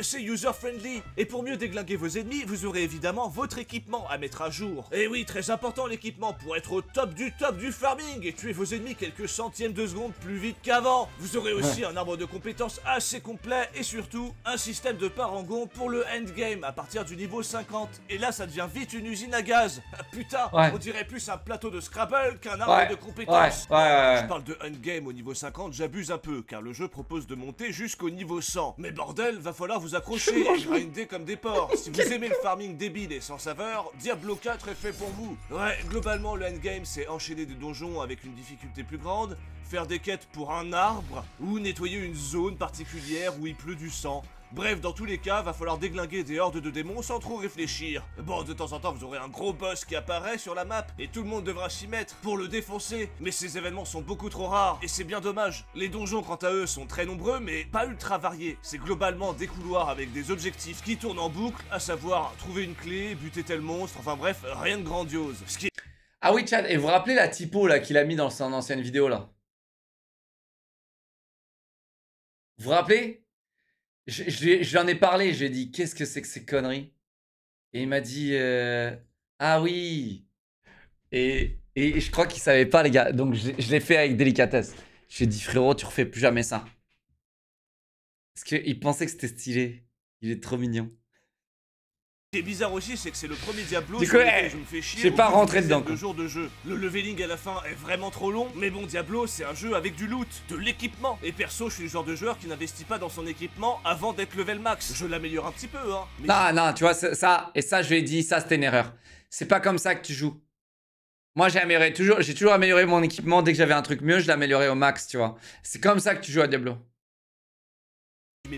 c'est user-friendly. Et pour mieux déglinguer vos ennemis, vous aurez évidemment votre équipement à mettre à jour. Et oui, très important l'équipement pour être au top du top du farming et tuer vos ennemis quelques centièmes de seconde plus vite qu'avant. Vous aurez aussi un arbre de compétences assez complet et surtout un système de parangon pour le endgame à partir du niveau 50. Et là, ça devient vite une usine à gaz. Ah, putain, on dirait plus un plateau de Scrabble qu'un arbre de compétences. Je parle de endgame au niveau 50, j'abuse un peu car le jeu propose de monter jusqu'au niveau 100. Mais bordel, va falloir vous accrocher et grinder comme des porcs. Si vous aimez le farming débile et sans saveur, Diablo 4 est fait pour vous. Ouais, globalement, le endgame c'est enchaîner des donjons avec une difficulté plus grande, faire des quêtes pour un arbre ou nettoyer une zone particulière où il pleut du sang. Bref, dans tous les cas, va falloir déglinguer des hordes de démons sans trop réfléchir. Bon, de temps en temps, vous aurez un gros boss qui apparaît sur la map, et tout le monde devra s'y mettre pour le défoncer. Mais ces événements sont beaucoup trop rares, et c'est bien dommage. Les donjons, quant à eux, sont très nombreux, mais pas ultra variés. C'est globalement des couloirs avec des objectifs qui tournent en boucle, à savoir trouver une clé, buter tel monstre, enfin bref, rien de grandiose. Ah oui, Chad, et vous rappelez la typo là qu'il a mis dans son ancienne vidéo là Vous vous rappelez Je lui en ai parlé, j'ai dit qu'est-ce que c'est que ces conneries Et il m'a dit euh, ah oui. Et, je crois qu'il savait pas les gars, donc je, je l'ai fait avec délicatesse. J'ai dit frérot, tu refais plus jamais ça. Parce qu'il pensait que c'était stylé. Il est trop mignon. Ce qui est bizarre aussi, c'est que c'est le premier Diablo que, eh, je me fais chier. C'est pas rentré dedans. Le jour de jeu. Le leveling à la fin est vraiment trop long, mais bon, Diablo, c'est un jeu avec du loot, de l'équipement. Et perso, je suis le genre de joueur qui n'investit pas dans son équipement avant d'être level max. Je l'améliore un petit peu, hein. Non, non, tu vois, ça, et ça, je l'ai dit, ça, c'était une erreur. C'est pas comme ça que tu joues. Moi, j'ai amélioré toujours, j'ai toujours amélioré mon équipement. Dès que j'avais un truc mieux, je l'améliorais au max, tu vois. C'est comme ça que tu joues à Diablo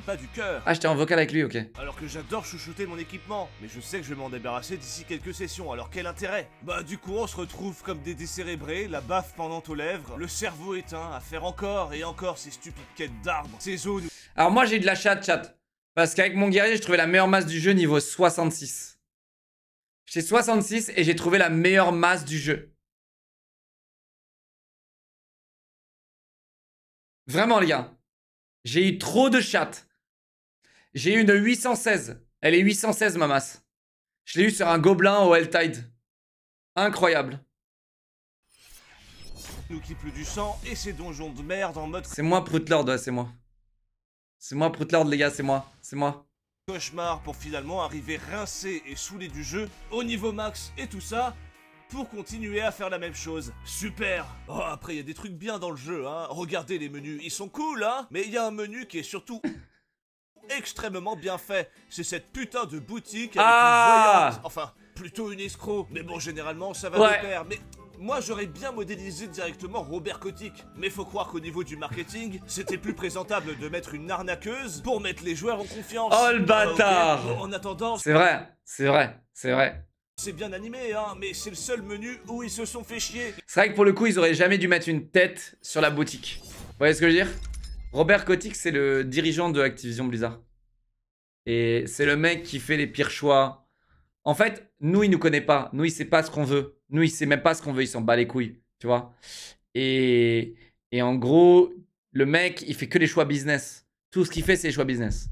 pas du cœur. Ah, j'étais en vocal avec lui, ok. Alors que j'adore chouchouter mon équipement, mais je sais que je vais m'en débarrasser d'ici quelques sessions, alors quel intérêt Bah du coup, on se retrouve comme des décérébrés, la baffe pendant aux lèvres, le cerveau éteint, à faire encore et encore ces stupides quêtes d'arbres, ces zones... Alors moi j'ai eu de la chatte, chat, parce qu'avec mon guerrier, j'ai trouvé la meilleure masse du jeu niveau 66. J'ai 66 et j'ai trouvé la meilleure masse du jeu. Vraiment les gars j'ai eu trop de chatte. J'ai eu une 816. Elle est 816, ma masse. Je l'ai eu sur un gobelin au Tide. Incroyable. Nous qui du sang et ces donjons de mode. C'est moi, Prutlord, c'est moi. C'est moi, Prutlord, les gars, c'est moi. C'est moi. Cauchemar pour finalement arriver rincé et saoulé du jeu, au niveau max et tout ça, pour continuer à faire la même chose. Super Oh, après, il y a des trucs bien dans le jeu, hein. Regardez les menus, ils sont cool, hein Mais il y a un menu qui est surtout extrêmement bien fait. C'est cette putain de boutique ah Enfin, plutôt une escroc. Mais bon, généralement, ça va ouais. Mais moi, j'aurais bien modélisé directement Robert Kotick. Mais faut croire qu'au niveau du marketing, c'était plus présentable de mettre une arnaqueuse pour mettre les joueurs en confiance. Oh le ah, bâtard En attendant... C'est vrai, c'est vrai, c'est vrai. C'est bien animé, hein, mais c'est le seul menu où ils se sont fait chier. C'est vrai que pour le coup, ils auraient jamais dû mettre une tête sur la boutique. Vous voyez ce que je veux dire Robert Kotick, c'est le dirigeant de Activision Blizzard. Et c'est le mec qui fait les pires choix. En fait, nous, il nous connaît pas. Nous, il sait pas ce qu'on veut. Nous, il sait même pas ce qu'on veut. Il s'en bat les couilles, tu vois. Et, et en gros, le mec, il fait que les choix business. Tout ce qu'il fait, c'est les choix business.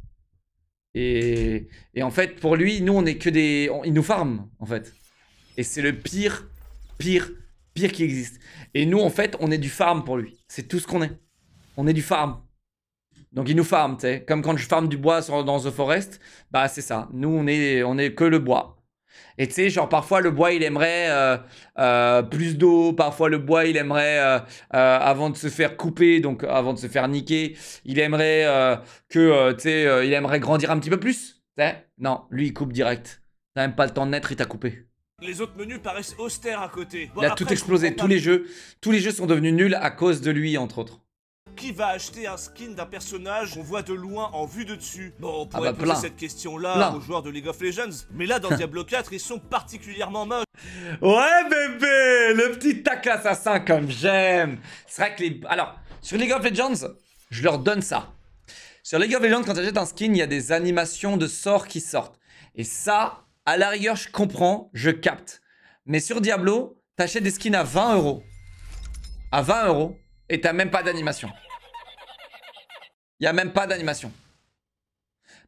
Et, en fait, pour lui, nous, on est que des. il nous farme, en fait. Et c'est le pire, pire, pire qui existe. Et nous, en fait, on est du farm pour lui. C'est tout ce qu'on est. On est du farm. Donc il nous farm, tu sais. Comme quand je farme du bois dans The Forest, bah c'est ça. Nous, on est, on est que le bois. Et tu sais, genre parfois le bois il aimerait euh, euh, plus d'eau, parfois le bois il aimerait euh, avant de se faire couper, donc avant de se faire niquer, il aimerait que tu sais, il aimerait grandir un petit peu plus. sais non, lui il coupe direct. T'as même pas le temps de naître, il t'a coupé. Les autres menus paraissent austères à côté. il a tout explosé, tous les jeux, tous les jeux sont devenus nuls à cause de lui entre autres. Qui va acheter un skin d'un personnage qu'on voit de loin en vue de dessus Bon, on ah pourrait bah, poser cette question-là aux joueurs de League of Legends, mais là, dans Diablo 4, ils sont particulièrement moches. Ouais, bébé Le petit tac assassin, comme j'aime C'est vrai que les... Alors, sur League of Legends, je leur donne ça. Sur League of Legends, quand tu achètes un skin, il y a des animations de sorts qui sortent. Et ça, à la rigueur, je comprends, je capte. Mais sur Diablo, t'achètes des skins à 20 euros. À 20 euros. Et t'as même pas d'animation. Il a même pas d'animation.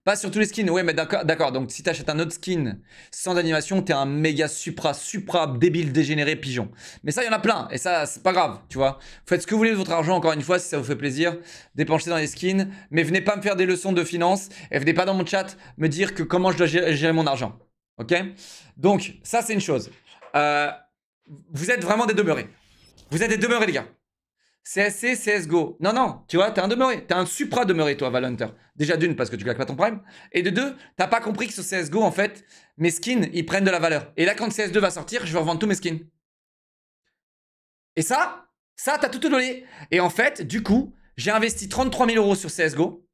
Pas sur tous les skins, Oui, mais d'accord. Donc, si t'achètes un autre skin sans animation, t'es un méga supra, supra débile, dégénéré, pigeon. Mais ça, il y en a plein. Et ça, c'est pas grave, tu vois. Faites ce que vous voulez de votre argent, encore une fois, si ça vous fait plaisir. Dépensez dans les skins. Mais venez pas me faire des leçons de finance. Et venez pas dans mon chat me dire que comment je dois gérer mon argent. Ok Donc, ça, c'est une chose. Euh, vous êtes vraiment des demeurés. Vous êtes des demeurés, les gars. CSC, CSGO. Non, non, tu vois, t'es un demeuré. T'es un supra demeuré, toi, Valhunter. Déjà d'une, parce que tu claques pas ton prime. Et de deux, t'as pas compris que sur CSGO, en fait, mes skins, ils prennent de la valeur. Et là, quand CS2 va sortir, je vais revendre tous mes skins. Et ça, ça, t'as tout donné. Et en fait, du coup, j'ai investi 33 000 euros sur CSGO.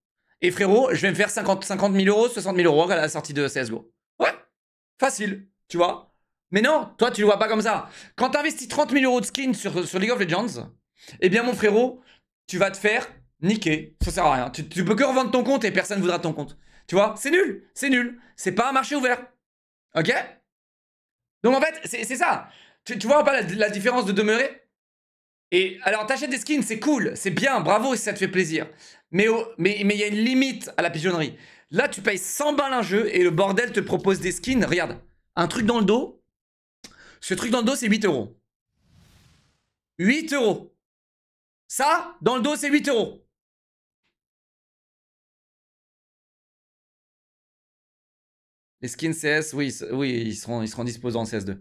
Et frérot, je vais me faire 50, 000 euros, 60 000 euros à la sortie de CSGO. Ouais, facile, tu vois. Mais non, toi, tu le vois pas comme ça. Quand t'investis 30 000 euros de skins sur, sur League of Legends, eh bien, mon frérot, tu vas te faire niquer. Ça sert à rien. Tu, peux que revendre ton compte et personne ne voudra ton compte. Tu vois C'est nul. C'est nul. C'est pas un marché ouvert. Ok Donc, en fait, c'est ça. Tu, vois pas la, différence de demeurer et alors, t'achètes des skins, c'est cool, c'est bien, bravo si ça te fait plaisir. Mais il y a une limite à la pigeonnerie. Là, tu payes 100 balles un jeu et le bordel te propose des skins. Regarde, un truc dans le dos. Ce truc dans le dos, c'est 8 euros. 8 euros. Ça, dans le dos, c'est 8 euros. Les skins CS, oui, oui ils, seront, ils disposés en CS2.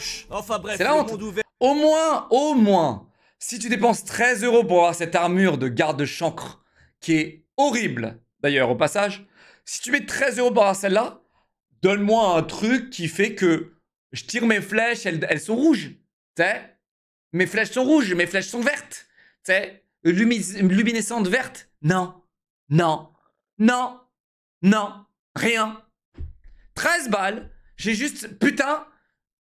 c'est la honte. Au moins, au moins, si tu dépenses 13 euros pour avoir cette armure de garde chancre, qui est horrible d'ailleurs au passage, si tu mets 13 euros pour avoir celle-là, donne-moi un truc qui fait que je tire mes flèches, elles, sont rouges. mes flèches sont rouges, mes flèches sont vertes. C'est luminescente verte Non, non, non, non, rien. 13 balles, j'ai juste, putain,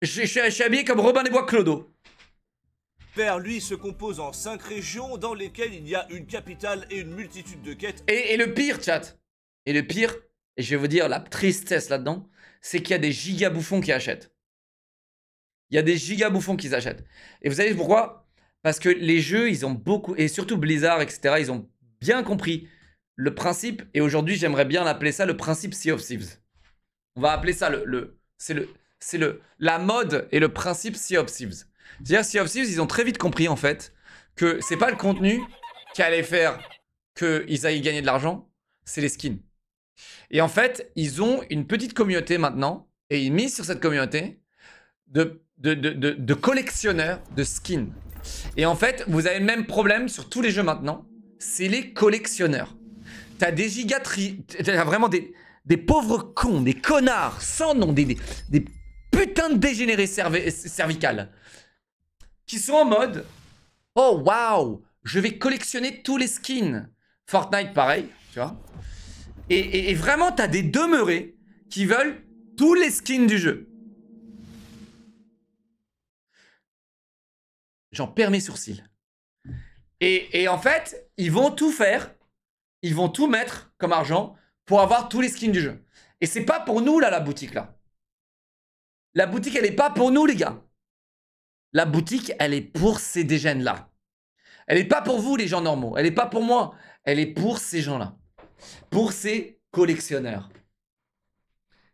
je suis habillé comme Robin des Bois Clodo. Père, lui, se compose en 5 régions dans lesquelles il y a une capitale et une multitude de quêtes. Et, le pire, chat, et le pire, et je vais vous dire la tristesse là-dedans, c'est qu'il y a des gigabouffons qui achètent. Il y a des gigabouffons qui achètent. Et vous savez pourquoi parce que les jeux, ils ont beaucoup, et surtout Blizzard, etc., ils ont bien compris le principe, et aujourd'hui j'aimerais bien appeler ça le principe Sea of Thieves. On va appeler ça le, le c'est le, c'est le, la mode et le principe Sea of Thieves. C'est-à-dire Sea of Thieves, ils ont très vite compris en fait que c'est pas le contenu qui allait faire qu'ils aillent gagner de l'argent, c'est les skins. Et en fait, ils ont une petite communauté maintenant, et ils misent sur cette communauté de, de, de, de, de collectionneurs de skins. Et en fait, vous avez le même problème sur tous les jeux maintenant, c'est les collectionneurs. T'as des gigatries, t'as vraiment des, pauvres cons, des connards, sans nom, des, putains de dégénérés cervicales, qui sont en mode, oh waouh, je vais collectionner tous les skins. Fortnite, pareil, tu vois. Et, et vraiment, t'as des demeurés qui veulent tous les skins du jeu. J'en perds mes sourcils. Et, en fait, ils vont tout faire, ils vont tout mettre comme argent pour avoir tous les skins du jeu. Et c'est pas pour nous, là, la boutique, là. La boutique, elle est pas pour nous, les gars. La boutique, elle est pour ces dégènes-là. Elle est pas pour vous, les gens normaux. Elle est pas pour moi. Elle est pour ces gens-là. Pour ces collectionneurs.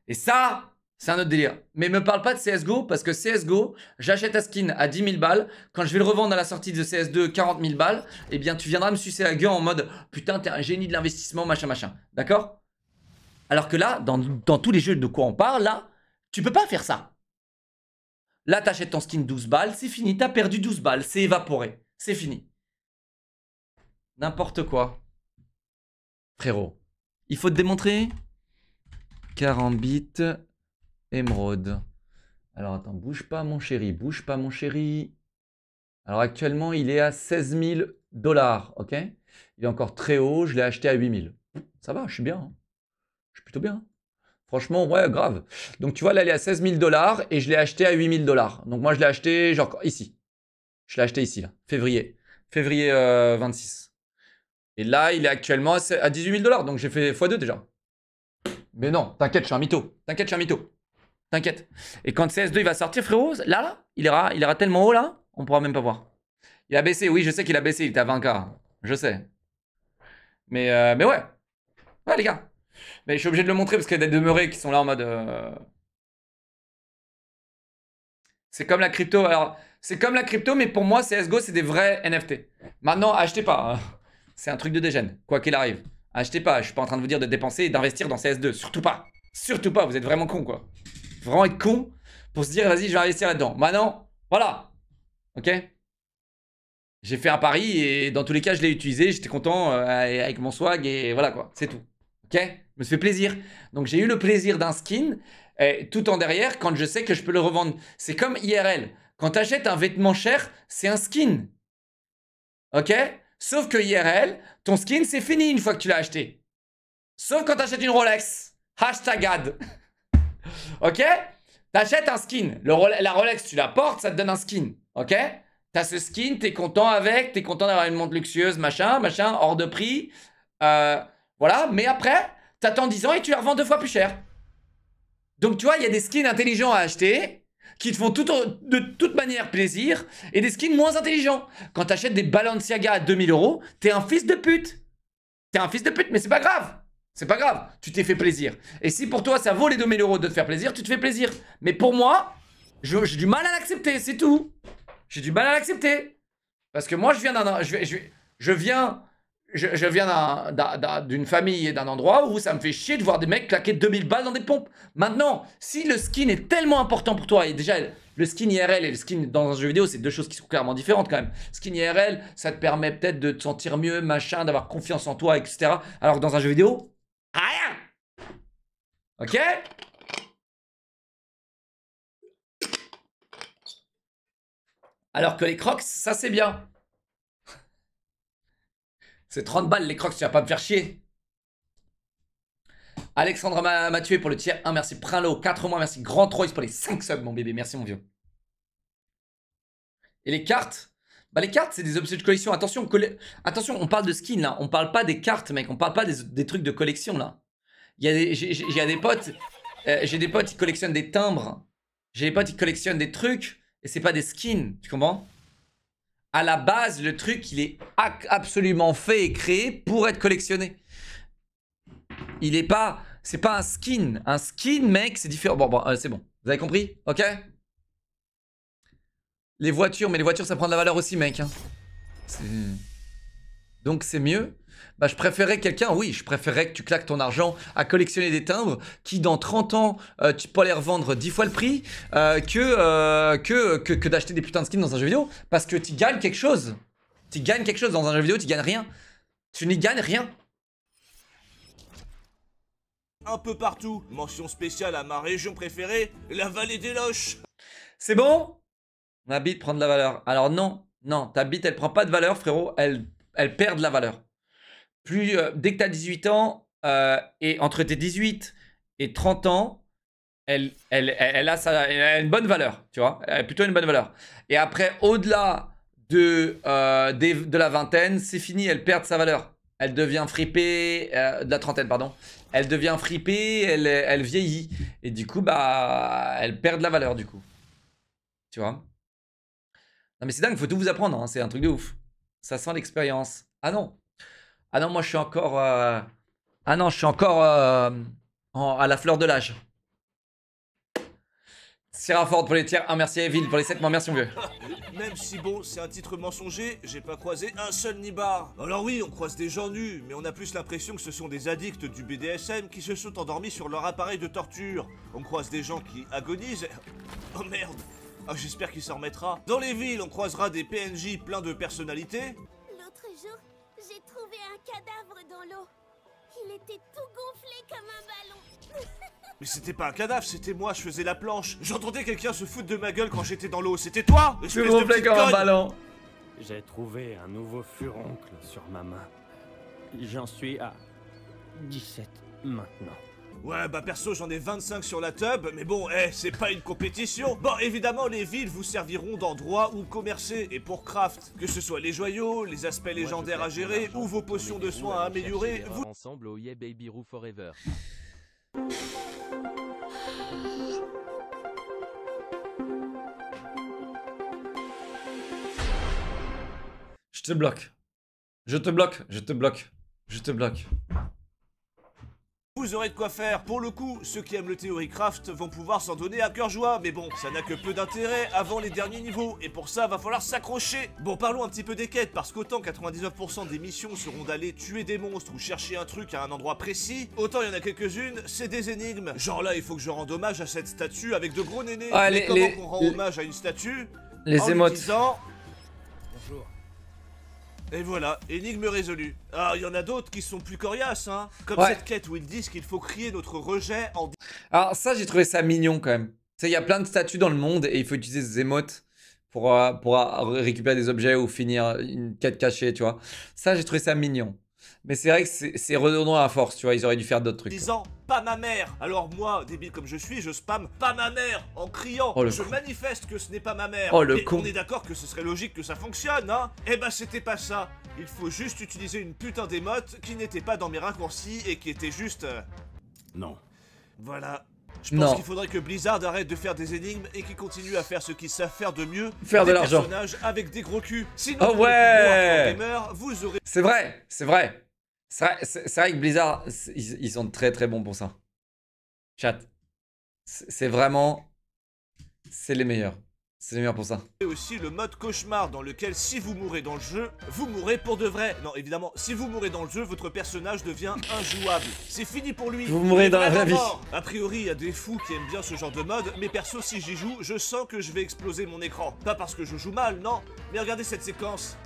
Et ça, c'est un autre délire. Mais me parle pas de CSGO parce que CSGO, j'achète un skin à 10 000 balles. Quand je vais le revendre à la sortie de CS2 40 000 balles, eh bien tu viendras me sucer la gueule en mode putain, t'es un génie de l'investissement, machin, machin. D'accord Alors que là, dans, dans, tous les jeux de quoi on parle, là, tu peux pas faire ça. Là, t'achètes ton skin 12 balles, c'est fini, t'as perdu 12 balles, c'est évaporé, c'est fini. N'importe quoi. Frérot, il faut te démontrer 40 bits émeraude. Alors attends, bouge pas mon chéri, bouge pas mon chéri. Alors actuellement, il est à 16 000 dollars, ok Il est encore très haut, je l'ai acheté à 8 000. Ça va, je suis bien. Hein. je suis plutôt bien. Hein. Franchement, ouais, grave. Donc tu vois, là, il est à 16 000 dollars et je l'ai acheté à 8 000 dollars. Donc moi, je l'ai acheté genre ici. Je l'ai acheté ici, là, février. Février 26. Euh, et là, il est actuellement à 18 000 dollars. Donc j'ai fait x2 déjà. Mais non, t'inquiète, je suis un mytho. T'inquiète, je suis un mytho. T'inquiète. Et quand CS2 il va sortir, frérot, là, là, il ira, il ira tellement haut là, on pourra même pas voir. Il a baissé, oui, je sais qu'il a baissé, il était à 20K. Je sais. Mais, euh, mais ouais. Ouais, les gars. Mais je suis obligé de le montrer parce qu'il y a des demeurés qui sont là en mode. Euh, c'est comme la crypto. Alors, c'est comme la crypto, mais pour moi, CSGO, c'est des vrais NFT. Maintenant, achetez pas. Hein. C'est un truc de dégène, quoi qu'il arrive. Achetez pas. Je suis pas en train de vous dire de dépenser et d'investir dans CS2. Surtout pas. Surtout pas. Vous êtes vraiment con, quoi vraiment être con pour se dire, vas-y, je vais investir là-dedans. Maintenant, voilà. OK J'ai fait un pari et dans tous les cas, je l'ai utilisé. J'étais content euh, avec mon swag et voilà quoi. C'est tout. OK me fait plaisir. Donc, j'ai eu le plaisir d'un skin tout en derrière quand je sais que je peux le revendre. C'est comme IRL. Quand tu achètes un vêtement cher, c'est un skin. OK Sauf que IRL, ton skin, c'est fini une fois que tu l'as acheté. Sauf quand tu achètes une Rolex. Hashtag ad ok T'achètes un skin. la Rolex, tu la portes, ça te donne un skin. Ok T'as ce skin, t'es content avec, t'es content d'avoir une montre luxueuse, machin, machin, hors de prix. Euh, voilà, mais après, t'attends 10 ans et tu la revends deux fois plus cher. Donc tu vois, il y a des skins intelligents à acheter qui te font de toute manière plaisir et des skins moins intelligents. Quand t'achètes des Balenciaga à 2000 euros, t'es un fils de pute. T'es un fils de pute, mais c'est pas grave. C'est pas grave, tu t'es fait plaisir. Et si pour toi ça vaut les 2000 euros de te faire plaisir, tu te fais plaisir. Mais pour moi, j'ai du mal à l'accepter, c'est tout. J'ai du mal à l'accepter. Parce que moi, je viens d'un. Je, je, viens. Je, viens d'une famille et d'un endroit où ça me fait chier de voir des mecs claquer 2000 balles dans des pompes. Maintenant, si le skin est tellement important pour toi, et déjà, le skin IRL et le skin dans un jeu vidéo, c'est deux choses qui sont clairement différentes quand même. Skin IRL, ça te permet peut-être de te sentir mieux, machin, d'avoir confiance en toi, etc. Alors que dans un jeu vidéo, Rien. OK? Alors que les crocs, ça c'est bien. C'est 30 balles les crocs, tu vas pas me faire chier. Alexandre m'a tué pour le tiers 1, merci Prinlo, 4 mois, merci Grand Troyes pour les 5 subs, mon bébé, merci mon vieux. Et les cartes bah les cartes, c'est des objets de collection. Attention, Attention, on parle de skins là. On parle pas des cartes, mec. On parle pas des, trucs de collection là. Il y, a des... des potes. Euh, j'ai des potes qui collectionnent des timbres. J'ai des potes qui collectionnent des trucs. Et c'est pas des skins. Tu comprends À la base, le truc, il est absolument fait et créé pour être collectionné. Il est pas. C'est pas un skin. Un skin, mec, c'est différent. Bon, bon, euh, c'est bon. Vous avez compris Ok les voitures, mais les voitures ça prend de la valeur aussi mec. Hein. Donc c'est mieux. Bah, je préférais quelqu'un, oui, je préférais que tu claques ton argent à collectionner des timbres qui, dans 30 ans, euh, tu peux les revendre 10 fois le prix euh, que, euh, que, que, que d'acheter des putains de skins dans un jeu vidéo parce que tu gagnes quelque chose. Tu gagnes quelque chose dans un jeu vidéo, tu gagnes rien. Tu n'y gagnes rien. Un peu partout, mention spéciale à ma région préférée, la vallée des Loches. C'est bon Ma bite prend de la valeur. Alors non, non, ta bite, elle prend pas de valeur, frérot. Elle, elle perd de la valeur. Plus, euh, dès que tu as 18 ans, euh, et entre tes 18 et 30 ans, elle, elle, elle, a, sa, une bonne valeur, tu vois. Elle a plutôt une bonne valeur. Et après, au-delà de, euh, de la vingtaine, c'est fini, elle perd sa valeur. Elle devient fripée, de la trentaine, pardon. Elle devient fripée, elle, elle vieillit. Et du coup, bah, elle perd de la valeur, du coup. Tu vois non mais c'est dingue, faut tout vous apprendre, hein, c'est un truc de ouf. Ça sent l'expérience. Ah non. Ah non, moi je suis encore... Euh, ah non, je suis encore euh, à la fleur de l'âge. Sierra Ford pour les tiers, un merci Evil pour les sept, mois, merci mon vieux. Même si bon, c'est un titre mensonger, j'ai pas croisé un seul nibar. Alors oui, on croise des gens nus, mais on a plus l'impression que ce sont des addicts du BDSM qui se sont endormis sur leur appareil de torture. On croise des gens qui agonisent. Oh merde ah, j'espère qu'il s'en remettra. Dans les villes, on croisera des PNJ pleins de personnalités. L'autre jour, j'ai trouvé un cadavre dans l'eau. Il était tout gonflé comme un ballon. Mais c'était pas un cadavre, c'était moi, je faisais la planche. J'entendais quelqu'un se foutre de ma gueule quand j'étais dans l'eau. C'était toi Je me gonflé comme un ballon. J'ai trouvé un nouveau furoncle sur ma main. J'en suis à 17 maintenant. Ouais, bah perso, j'en ai 25 sur la tub, mais bon, eh, c'est pas une compétition Bon, évidemment, les villes vous serviront d'endroit où commercer, et pour craft, que ce soit les joyaux, les aspects légendaires à gérer, ou vos potions de soins à améliorer, vous... Ensemble au Yeah Baby Roo Forever. Je te bloque. Je te bloque, je te bloque, je te bloque. Vous aurez de quoi faire. Pour le coup, ceux qui aiment le Theorycraft vont pouvoir s'en donner à cœur joie, mais bon, ça n'a que peu d'intérêt avant les derniers niveaux, et pour ça, va falloir s'accrocher. Bon, parlons un petit peu des quêtes, parce qu'autant 99% des missions seront d'aller tuer des monstres ou chercher un truc à un endroit précis, autant il y en a quelques-unes, c'est des énigmes. Genre là, il faut que je rende hommage à cette statue avec de gros nénés. mais comment on rend hommage à une statue Les en et voilà, énigme résolue. Ah, il y en a d'autres qui sont plus coriaces, hein. Comme cette quête où ils disent qu'il faut crier notre rejet en... Alors ça, j'ai trouvé ça mignon quand même. Tu sais, il y a plein de statues dans le monde et il faut utiliser des émotes pour, euh, pour euh, récupérer des objets ou finir une quête cachée, tu vois. Ça, j'ai trouvé ça mignon. Mais c'est vrai que c'est redondant à force, tu vois, ils auraient dû faire d'autres trucs. Disant pas ma mère. Alors moi, débile comme je suis, je spam pas ma mère en criant. Oh, je manifeste que ce n'est pas ma mère. Oh le On est d'accord que ce serait logique que ça fonctionne, hein Eh ben c'était pas ça. Il faut juste utiliser une putain d'émote qui n'était pas dans mes raccourcis et qui était juste... Euh, non. Voilà. Je pense qu'il faudrait que Blizzard arrête de faire des énigmes et qu'il continuent à faire ce qu'ils savent faire de mieux. Faire de l'argent. personnages avec des gros culs. oh ouais. vous aurez... C'est vrai, c'est vrai. C'est vrai que Blizzard, ils sont très très bons pour ça. Chat, c'est vraiment. C'est les meilleurs. C'est les meilleurs pour ça. Et aussi le mode cauchemar dans lequel si vous mourrez dans le jeu, vous mourrez pour de vrai. Non, évidemment, si vous mourrez dans le jeu, votre personnage devient injouable. C'est fini pour lui. Vous mourrez dans la vie. A priori, il y a des fous qui aiment bien ce genre de mode, mais perso, si j'y joue, je sens que je vais exploser mon écran. Pas parce que je joue mal, non. Mais regardez cette séquence.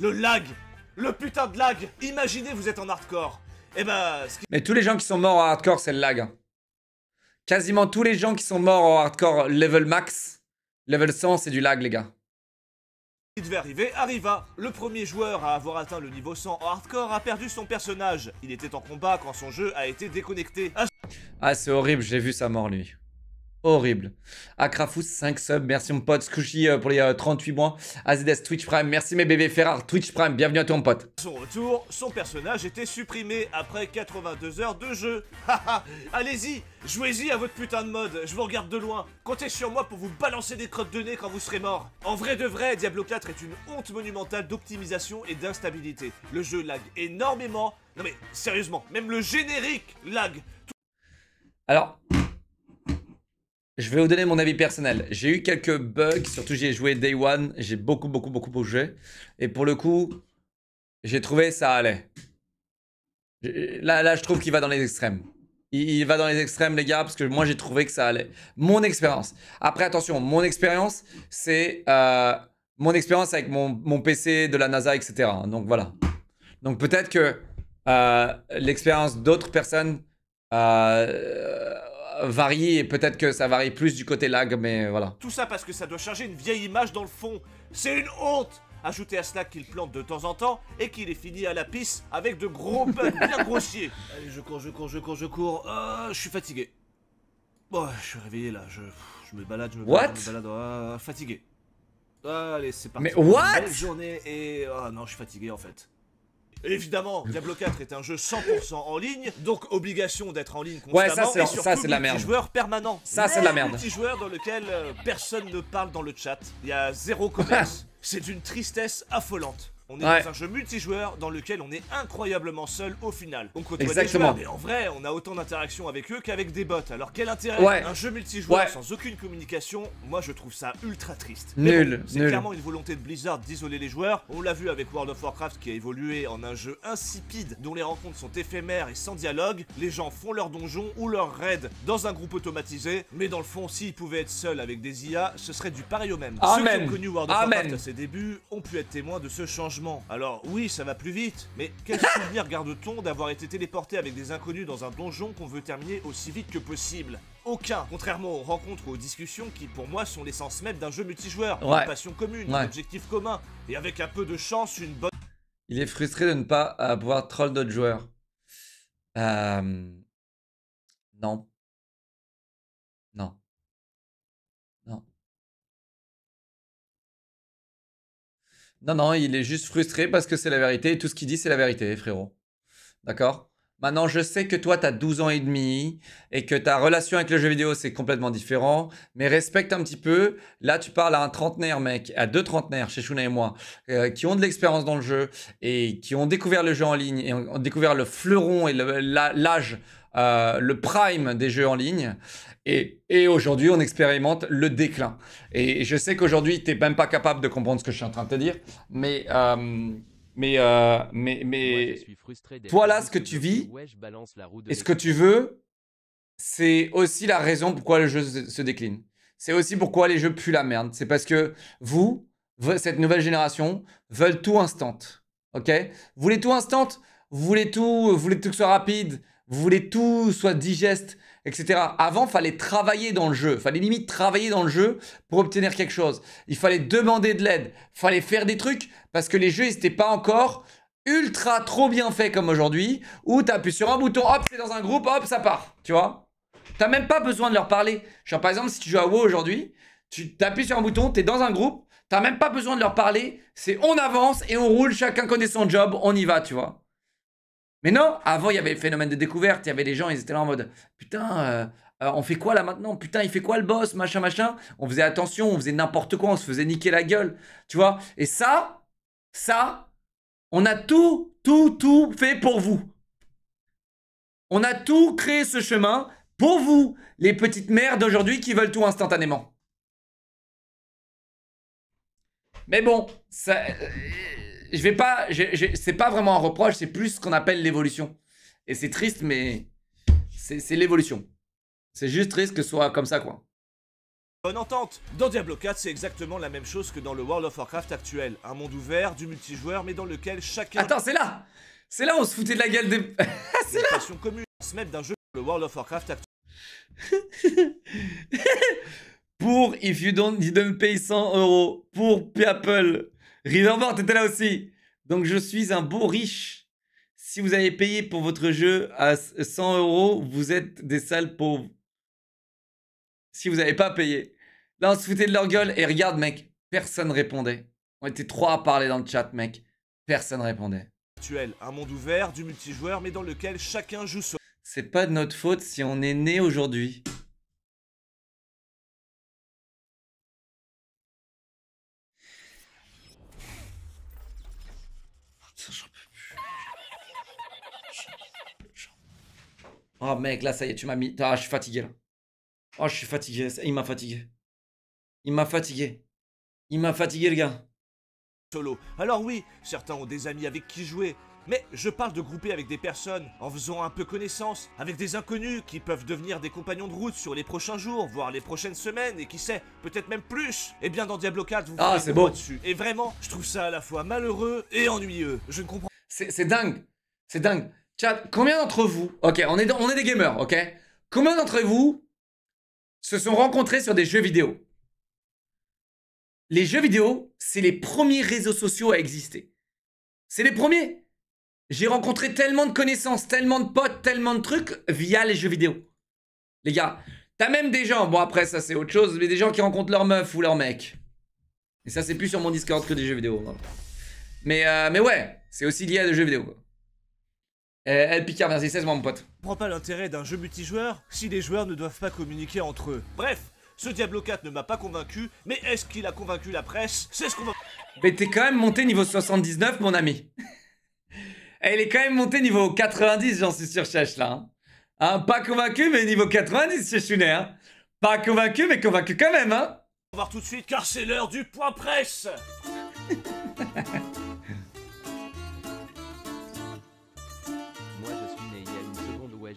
Le lag Le putain de lag Imaginez, vous êtes en hardcore et eh bah... Ben, Mais tous les gens qui sont morts en hardcore, c'est le lag. Quasiment tous les gens qui sont morts en hardcore level max, level 100, c'est du lag, les gars. devait arriver, arriva. Le premier joueur à avoir atteint le niveau 100 hardcore a perdu son personnage. Il était en combat quand son jeu a été déconnecté. Ah, ah c'est horrible, j'ai vu sa mort, lui horrible. Akrafous, 5 subs, merci mon pote. Squishy pour les 38 euh, mois. AZS, Twitch Prime, merci mes bébés. Ferrar, Twitch Prime, bienvenue à toi mon pote. Son retour, son personnage était supprimé après 82 heures de jeu. allez-y, jouez-y à votre putain de mode, je vous regarde de loin. Comptez sur moi pour vous balancer des crottes de nez quand vous serez mort. En vrai de vrai, Diablo 4 est une honte monumentale d'optimisation et d'instabilité. Le jeu lag énormément. Non mais sérieusement, même le générique lag. Alors, je vais vous donner mon avis personnel. J'ai eu quelques bugs, surtout j'ai joué Day One, j'ai beaucoup, beaucoup, beaucoup bougé. Et pour le coup, j'ai trouvé ça allait. Là, là, je trouve qu'il va dans les extrêmes. Il, va dans les extrêmes, les gars, parce que moi, j'ai trouvé que ça allait. Mon expérience. Après, attention, mon expérience, c'est euh, mon expérience avec mon, mon, PC de la NASA, etc. Donc voilà. Donc peut-être que euh, l'expérience d'autres personnes euh, varié varier et peut-être que ça varie plus du côté lag, mais voilà. Tout ça parce que ça doit charger une vieille image dans le fond. C'est une honte Ajoutez à cela qu'il plante de temps en temps et qu'il est fini à la pisse avec de gros bugs bien grossiers. Allez, je cours, je cours, je cours, je cours. Euh, je suis fatigué. Bon, je suis réveillé là. Je, je me balade, je me what balade, fatigué. Allez, c'est parti. Mais what journée et... oh, non, je suis fatigué en fait. Évidemment, Diablo 4 est un jeu 100% en ligne, donc obligation d'être en ligne constamment. Ouais, ça c'est, et ça, c'est de la merde. joueur permanent. Ça c'est de la merde. joueur dans lequel euh, personne ne parle dans le chat. Il y a zéro commerce. c'est une tristesse affolante. On est dans un jeu multijoueur dans lequel on est incroyablement seul au final. On côtoie Exactement. mais en vrai, on a autant d'interactions avec eux qu'avec des bots. Alors quel intérêt Un jeu multijoueur sans aucune communication, moi je trouve ça ultra triste. Nul, C'est clairement une volonté de Blizzard d'isoler les joueurs. On l'a vu avec World of Warcraft qui a évolué en un jeu insipide dont les rencontres sont éphémères et sans dialogue. Les gens font leur donjon ou leur raid dans un groupe automatisé, mais dans le fond, s'ils pouvaient être seuls avec des IA, ce serait du pareil au même. Ceux qui ont connu World of Warcraft à ses débuts ont pu être témoins de ce changement alors oui, ça va plus vite, mais quel souvenir garde-t-on d'avoir été téléporté avec des inconnus dans un donjon qu'on veut terminer aussi vite que possible aucun, contrairement aux rencontres ou aux discussions qui pour moi sont l'essence même d'un jeu multijoueur, ouais. une passion commune, un objectif commun, et avec un peu de chance, une bonne... Il est frustré de ne pas avoir troll d'autres joueurs. Euh... Non. Non, non, il est juste frustré parce que c'est la vérité tout ce qu'il dit, c'est la vérité, frérot. D'accord Maintenant, je sais que toi, tu as 12 ans et demi et que ta relation avec le jeu vidéo, c'est complètement différent. Mais respecte un petit peu. Là, tu parles à un trentenaire, mec, à deux trentenaires, chez Shuna et moi, euh, qui ont de l'expérience dans le jeu et qui ont découvert le jeu en ligne et ont, découvert le fleuron et l'âge, euh, le prime des jeux en ligne et, aujourd'hui, on expérimente le déclin. Et je sais qu'aujourd'hui, tu n'es même pas capable de comprendre ce que je suis en train de te dire, mais... Euh, mais, euh, toi là, ce que tu vis et ce que tu veux, c'est aussi la raison pourquoi le jeu se décline. C'est aussi pourquoi les jeux puent la merde. C'est parce que vous, cette nouvelle génération, veulent tout instant. Ok Vous voulez tout instant vous voulez tout, vous voulez tout que ce soit rapide, vous voulez tout soit digeste, etc. Avant, fallait travailler dans le jeu, fallait limite travailler dans le jeu pour obtenir quelque chose. Il fallait demander de l'aide, fallait faire des trucs parce que les jeux, ils n'étaient pas encore ultra trop bien faits comme aujourd'hui où tu appuies sur un bouton, hop, c'est dans un groupe, hop, ça part, tu vois. T'as même pas besoin de leur parler. Genre, par exemple, si tu joues à WoW aujourd'hui, tu appuies sur un bouton, tu es dans un groupe, t'as même pas besoin de leur parler, c'est on avance et on roule, chacun connaît son job, on y va, tu vois. Mais non, avant, il y avait le phénomène de découverte, il y avait des gens, ils étaient là en mode Putain, euh, euh, on fait quoi là maintenant Putain, il fait quoi le boss Machin, machin. On faisait attention, on faisait n'importe quoi, on se faisait niquer la gueule. Tu vois Et ça, ça, on a tout, tout, tout fait pour vous. On a tout créé ce chemin pour vous, les petites mères d'aujourd'hui qui veulent tout instantanément. Mais bon, ça. Euh, je vais pas, c'est pas vraiment un reproche, c'est plus ce qu'on appelle l'évolution. Et c'est triste, mais c'est l'évolution. C'est juste triste que ce soit comme ça, quoi. Bonne entente Dans Diablo 4, c'est exactement la même chose que dans le World of Warcraft actuel. Un monde ouvert, du multijoueur, mais dans lequel chacun... Attends, c'est là C'est là où on se foutait de la gueule des... Ah, c'est là passion commune, se mettre d'un jeu le World of Warcraft actuel. pour If You Don't, you don't Pay 100 euros, pour Apple. Riverboard, était là aussi. Donc je suis un beau riche. Si vous avez payé pour votre jeu à 100 euros, vous êtes des sales pauvres. Si vous n'avez pas payé. Là, on se foutait de leur gueule. Et regarde, mec, personne répondait. On était trois à parler dans le chat, mec. Personne répondait. Un monde ouvert, du multijoueur, mais dans lequel chacun joue C'est pas de notre faute si on est né aujourd'hui. Oh mec, là ça y est, tu m'as mis. Ah, je suis fatigué là. Oh, je suis fatigué. Il m'a fatigué. Il m'a fatigué. Il m'a fatigué, le gars. Solo. Alors oui, certains ont des amis avec qui jouer. Mais je parle de grouper avec des personnes, en faisant un peu connaissance, avec des inconnus qui peuvent devenir des compagnons de route sur les prochains jours, voire les prochaines semaines, et qui sait, peut-être même plus. Et eh bien dans Diablo 4, vous ah, c'est bon. dessus. Et vraiment, je trouve ça à la fois malheureux et ennuyeux. Je ne comprends. C'est dingue. C'est dingue. Chat, combien d'entre vous, ok, on est, on est des gamers, ok Combien d'entre vous se sont rencontrés sur des jeux vidéo Les jeux vidéo, c'est les premiers réseaux sociaux à exister. C'est les premiers. J'ai rencontré tellement de connaissances, tellement de potes, tellement de trucs via les jeux vidéo. Les gars, t'as même des gens, bon après ça c'est autre chose, mais des gens qui rencontrent leur meuf ou leur mec. Et ça c'est plus sur mon Discord que des jeux vidéo. Mais, euh, mais ouais, c'est aussi lié à des jeux vidéo. El eh, eh, Picard, y 16 mon pote. Je prends pas l'intérêt d'un jeu multijoueur si les joueurs ne doivent pas communiquer entre eux. Bref, ce Diablo 4 ne m'a pas convaincu, mais est-ce qu'il a convaincu la presse C'est ce qu'on va... Mais t'es quand même monté niveau 79, mon ami. Elle eh, est quand même monté niveau 90, j'en suis sûr, Chèche, là. Hein. Hein, pas convaincu, mais niveau 90, c'est hein. Pas convaincu, mais convaincu quand même. Hein. On va voir tout de suite, car c'est l'heure du point presse.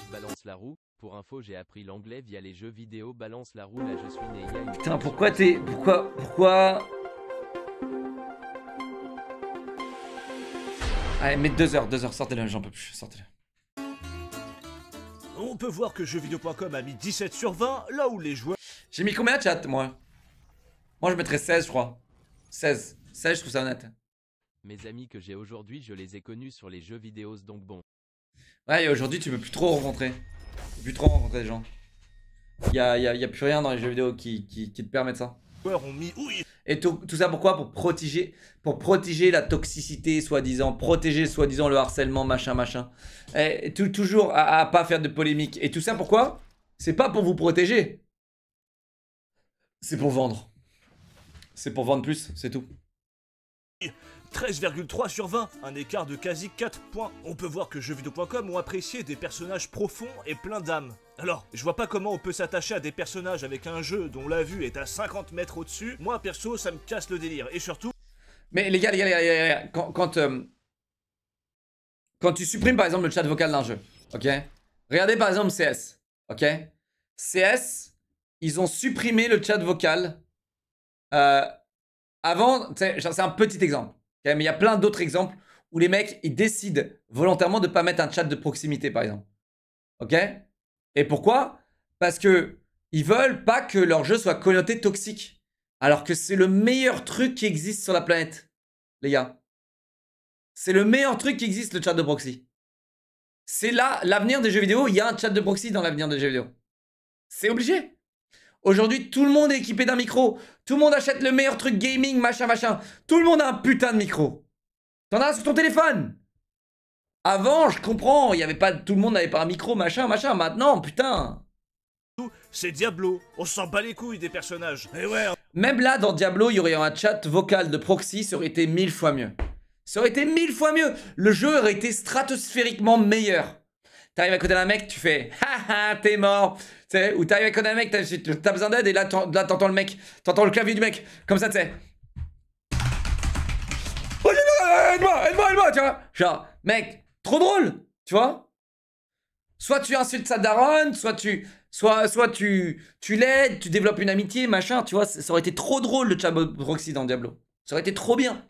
balance la roue. Pour info, j'ai appris l'anglais via les jeux vidéo Balance la roue. Là, je suis né. Putain, pourquoi t'es. Pourquoi. Pourquoi. Allez, mets 2 heures, 2 heures, sortez-le, j'en peux plus, sortez-le. On peut voir que jeuxvideo.com a mis 17 sur 20, là où les joueurs. J'ai mis combien de chat, moi Moi, je mettrais 16, je crois. 16. 16, je trouve ça honnête. Mes amis que j'ai aujourd'hui, je les ai connus sur les jeux vidéo, donc bon. Ouais, aujourd'hui, tu peux plus trop rencontrer. Tu peux plus trop rencontrer des gens. Il y a, plus rien dans les jeux vidéo qui, qui, te permettent ça. Et tout, ça pourquoi Pour protéger, pour protéger la toxicité, soi-disant, protéger, soi-disant, le harcèlement, machin, machin. toujours à, pas faire de polémique. Et tout ça pourquoi C'est pas pour vous protéger. C'est pour vendre. C'est pour vendre plus, c'est tout. 13,3 sur 20, un écart de quasi 4 points. On peut voir que jeuxvideo.com ont apprécié des personnages profonds et pleins d'âme. Alors, je vois pas comment on peut s'attacher à des personnages avec un jeu dont la vue est à 50 mètres au-dessus. Moi, perso, ça me casse le délire. Et surtout... Mais les gars, les gars, les gars, les gars quand... Euh, quand, tu supprimes par exemple le chat vocal d'un jeu, ok Regardez par exemple CS, ok CS, ils ont supprimé le chat vocal. Euh, avant, c'est un petit exemple mais il y a plein d'autres exemples où les mecs, ils décident volontairement de ne pas mettre un chat de proximité, par exemple. OK Et pourquoi Parce qu'ils ils veulent pas que leur jeu soit connoté toxique. Alors que c'est le meilleur truc qui existe sur la planète, les gars. C'est le meilleur truc qui existe, le chat de proxy. C'est là l'avenir des jeux vidéo. Il y a un chat de proxy dans l'avenir des jeux vidéo. C'est obligé. Aujourd'hui, tout le monde est équipé d'un micro. Tout le monde achète le meilleur truc gaming, machin, machin. Tout le monde a un putain de micro. T'en as sur ton téléphone. Avant, je comprends, il y avait pas, tout le monde n'avait pas un micro, machin, machin. Maintenant, putain. C'est Diablo. On sent pas les couilles des personnages. Eh hein. Même là, dans Diablo, il y aurait un chat vocal de proxy, ça aurait été mille fois mieux. Ça aurait été mille fois mieux. Le jeu aurait été stratosphériquement meilleur. T'arrives à côté d'un mec, tu fais ha t'es mort tu sais, Ou t'arrives à côté d'un mec, t'as besoin d'aide et là t'entends le mec, t'entends le clavier du mec, comme ça, tu sais. Oh, aide-moi, aide-moi, aide-moi, tu vois. Genre, mec, trop drôle, tu vois. Soit tu insultes sa daronne, soit tu. Soit, soit tu, tu l'aides, tu développes une amitié, machin, tu vois, ça aurait été trop drôle le chat dans Diablo. Ça aurait été trop bien.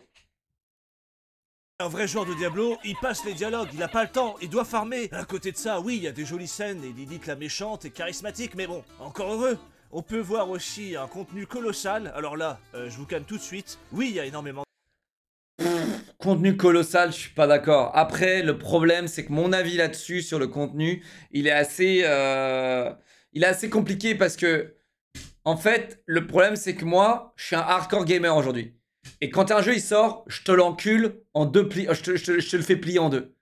Un vrai joueur de Diablo, il passe les dialogues, il a pas le temps, il doit farmer. À côté de ça, oui, il y a des jolies scènes et Lilith la méchante et charismatique, mais bon, encore heureux. On peut voir aussi un contenu colossal. Alors là, euh, je vous calme tout de suite. Oui, il y a énormément contenu colossal, je suis pas d'accord. Après, le problème, c'est que mon avis là-dessus sur le contenu, il est assez, euh, il est assez compliqué parce que, en fait, le problème, c'est que moi, je suis un hardcore gamer aujourd'hui. Et quand un jeu il sort, je te l'encule en deux plis, euh, je te, le fais plier en deux.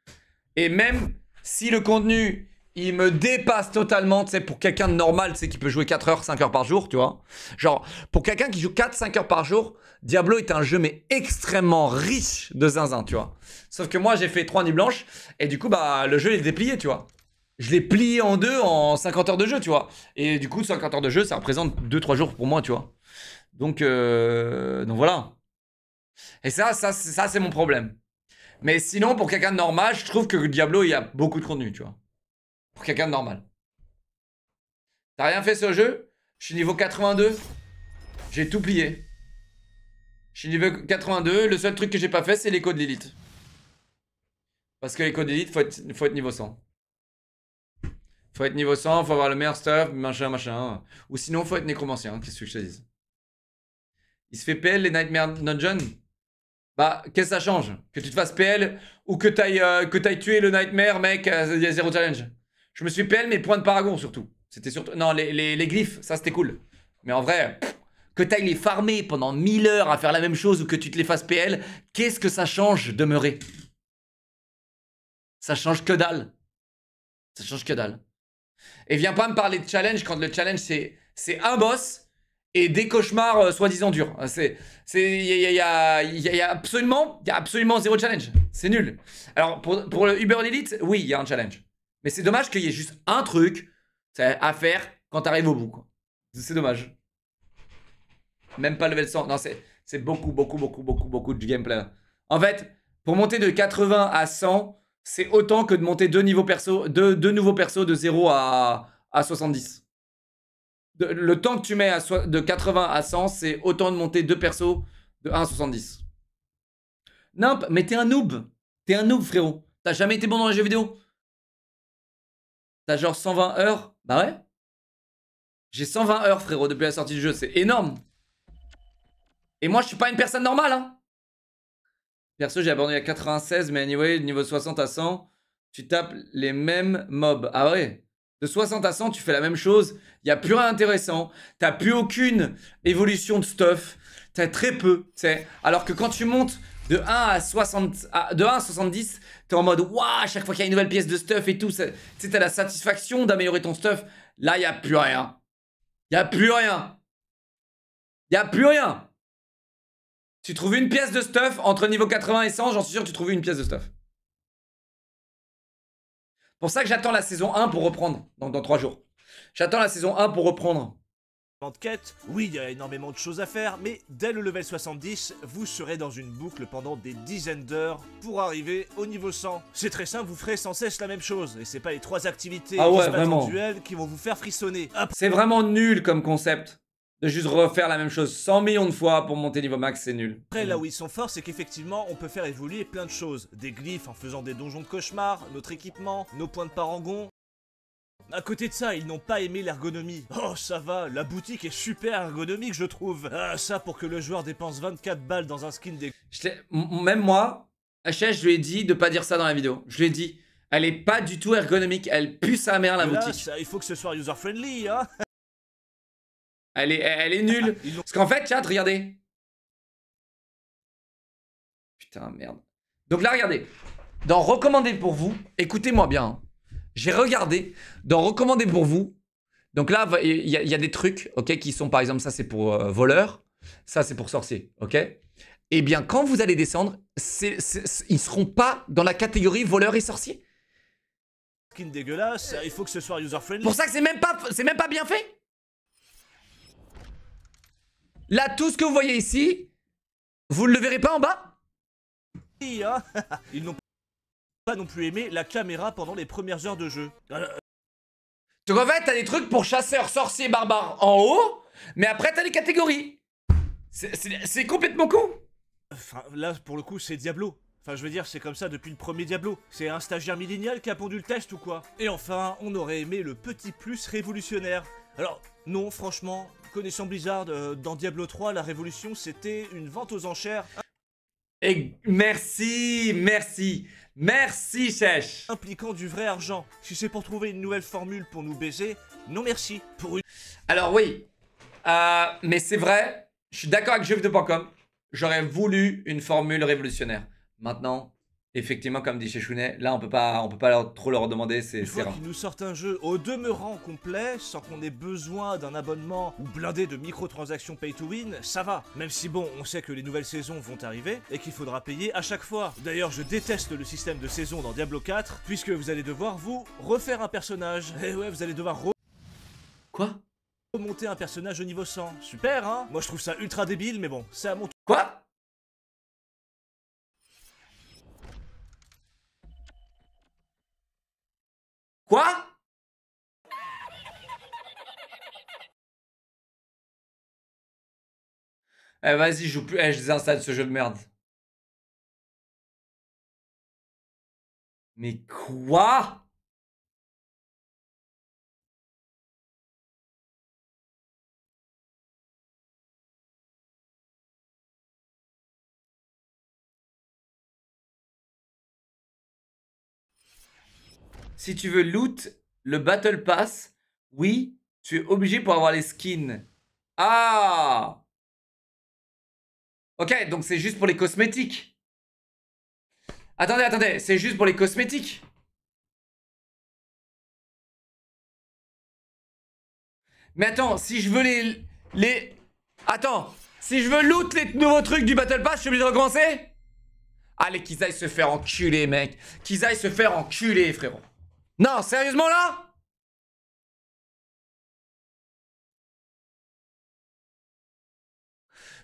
Et même si le contenu il me dépasse totalement, tu sais, pour quelqu'un de normal, tu sais, qui peut jouer 4 heures, 5 heures par jour, tu vois. Genre, pour quelqu'un qui joue 4, 5 heures par jour, Diablo est un jeu, mais extrêmement riche de zinzin, tu vois. Sauf que moi, j'ai fait 3 nuits blanches, et du coup, bah, le jeu, il est déplié, tu vois je l'ai plié en deux en 50 heures de jeu, tu vois. Et du coup, 50 heures de jeu, ça représente 2-3 jours pour moi, tu vois. Donc, euh, donc voilà. Et ça, ça, ça c'est mon problème. Mais sinon, pour quelqu'un de normal, je trouve que Diablo, il y a beaucoup de contenu, tu vois. Pour quelqu'un de normal. T'as rien fait ce jeu Je suis niveau 82. J'ai tout plié. Je suis niveau 82. Le seul truc que j'ai pas fait, c'est l'écho de l'élite. Parce que l'écho de l'élite, faut faut être niveau 100. Faut être niveau 100, faut avoir le meilleur stuff, machin, machin. Ou sinon, faut être nécromancien, qu'est-ce que je te dis Il se fait PL les Nightmare Dungeon bah, qu'est-ce que ça change Que tu te fasses PL ou que tu ailles, euh, tuer le Nightmare, mec, euh, il y a zéro challenge. Je me suis PL, mais point de Paragon surtout. C'était surtout. Non, les, les, glyphes, ça c'était cool. Mais en vrai, que tu ailles les farmer pendant 1000 heures à faire la même chose ou que tu te les fasses PL, qu'est-ce que ça change demeurer Ça change que dalle. Ça change que dalle. Et viens pas me parler de challenge quand le challenge c'est un boss et des cauchemars euh, soi-disant durs. Euh, c'est, c'est, il y, a, absolument, il y a absolument zéro challenge. C'est nul. Alors pour, le Uber Elite, oui, il y a un challenge. Mais c'est dommage qu'il y ait juste un truc à faire quand tu arrives au bout. C'est dommage. Même pas level 100. Non, c'est beaucoup, beaucoup, beaucoup, beaucoup, beaucoup de gameplay. En fait, pour monter de 80 à 100, c'est autant que de monter deux, niveaux perso, deux nouveaux persos de 0 à 70 le temps que tu mets à de 80 à 100, c'est autant de monter deux persos de 1 à 70. Non, mais t'es un noob. T'es un noob, frérot. T'as jamais été bon dans les jeux vidéo. T'as genre 120 heures. Bah ouais. J'ai 120 heures, frérot, depuis la sortie du jeu. C'est énorme. Et moi, je suis pas une personne normale, hein. Perso, j'ai abandonné à 96, mais anyway, niveau 60 à 100, tu tapes les mêmes mobs. Ah ouais de 60 à 100, tu fais la même chose. Il n'y a plus rien d'intéressant. T'as plus aucune évolution de stuff. T'as très peu. sais. Alors que quand tu montes de 1 à 60, de 1 à 70, t'es en mode waouh, chaque fois qu'il y a une nouvelle pièce de stuff et tout, tu t'as la satisfaction d'améliorer ton stuff. Là, il n'y a plus rien. Il n'y a plus rien. Il a plus rien. Tu trouves une pièce de stuff entre niveau 80 et 100, j'en suis sûr tu trouves une pièce de stuff pour ça que j'attends la saison 1 pour reprendre dans, dans 3 jours. J'attends la saison 1 pour reprendre. En oui, il y a énormément de choses à faire, mais dès le level 70, vous serez dans une boucle pendant des dizaines d'heures pour arriver au niveau 100. C'est très simple, vous ferez sans cesse la même chose, et c'est pas les trois activités ah ouais, duel qui vont vous faire frissonner. C'est vraiment nul comme concept de juste refaire la même chose 100 millions de fois pour monter niveau max, c'est nul. Après, là mm. où ils sont forts, c'est qu'effectivement, on peut faire évoluer plein de choses. Des glyphes en faisant des donjons de cauchemar, notre équipement, nos points de parangon. À côté de ça, ils n'ont pas aimé l'ergonomie. Oh, ça va, la boutique est super ergonomique, je trouve. Ah, ça pour que le joueur dépense 24 balles dans un skin des... Même moi, HS, je lui ai dit de pas dire ça dans la vidéo. Je lui ai dit, elle est pas du tout ergonomique, elle pue sa mère la boutique. il faut que ce soit user-friendly, hein Elle est, elle est nulle. Parce qu'en fait, chat, regardez. Putain, merde. Donc là, regardez. Dans Recommander pour vous, écoutez-moi bien. Hein. J'ai regardé. Dans Recommander pour vous, donc là, il y, a des trucs, ok, qui sont par exemple, ça c'est pour voleurs. voleur, ça c'est pour sorcier, ok Eh bien, quand vous allez descendre, c ne ils seront pas dans la catégorie voleur et sorciers. Skin dégueulasse, il faut que ce soit user friendly. Pour ça que c'est même pas, c'est même pas bien fait. Là, tout ce que vous voyez ici, vous ne le verrez pas en bas Ils n'ont pas non plus aimé la caméra pendant les premières heures de jeu. Donc en fait, t'as des trucs pour chasseurs, sorciers, barbares en haut, mais après t'as les catégories. C'est complètement con. Enfin, là, pour le coup, c'est Diablo. Enfin, je veux dire, c'est comme ça depuis le premier Diablo. C'est un stagiaire millénial qui a pondu le test ou quoi Et enfin, on aurait aimé le petit plus révolutionnaire. Alors, non, franchement, connaissant Blizzard, euh, dans Diablo 3, la révolution, c'était une vente aux enchères. Et merci, merci, merci, sèche. Impliquant du vrai argent. Si c'est pour trouver une nouvelle formule pour nous baiser, non merci. Pour une... Alors oui, euh, mais c'est vrai, je suis d'accord avec Pancom. J'aurais voulu une formule révolutionnaire. Maintenant, effectivement, comme dit Chechounet, là on peut pas, on peut pas trop leur demander, c'est rare. qu'ils nous sortent un jeu au demeurant complet, sans qu'on ait besoin d'un abonnement ou blindé de microtransactions pay to win, ça va. Même si bon, on sait que les nouvelles saisons vont arriver et qu'il faudra payer à chaque fois. D'ailleurs, je déteste le système de saison dans Diablo 4, puisque vous allez devoir vous refaire un personnage. Et eh ouais, vous allez devoir re Quoi Remonter un personnage au niveau 100. Super, hein Moi je trouve ça ultra débile, mais bon, c'est à mon tour. Quoi Quoi Eh vas-y, je joue plus. Eh, je désinstalle ce jeu de merde. Mais quoi si tu veux loot le Battle Pass, oui, tu es obligé pour avoir les skins. Ah Ok, donc c'est juste pour les cosmétiques. Attendez, attendez, c'est juste pour les cosmétiques. Mais attends, si je veux les... les... Attends, si je veux loot les nouveaux trucs du Battle Pass, je suis obligé de recommencer Allez, qu'ils aillent se faire enculer, mec. Qu'ils aillent se faire enculer, frérot. Non, sérieusement là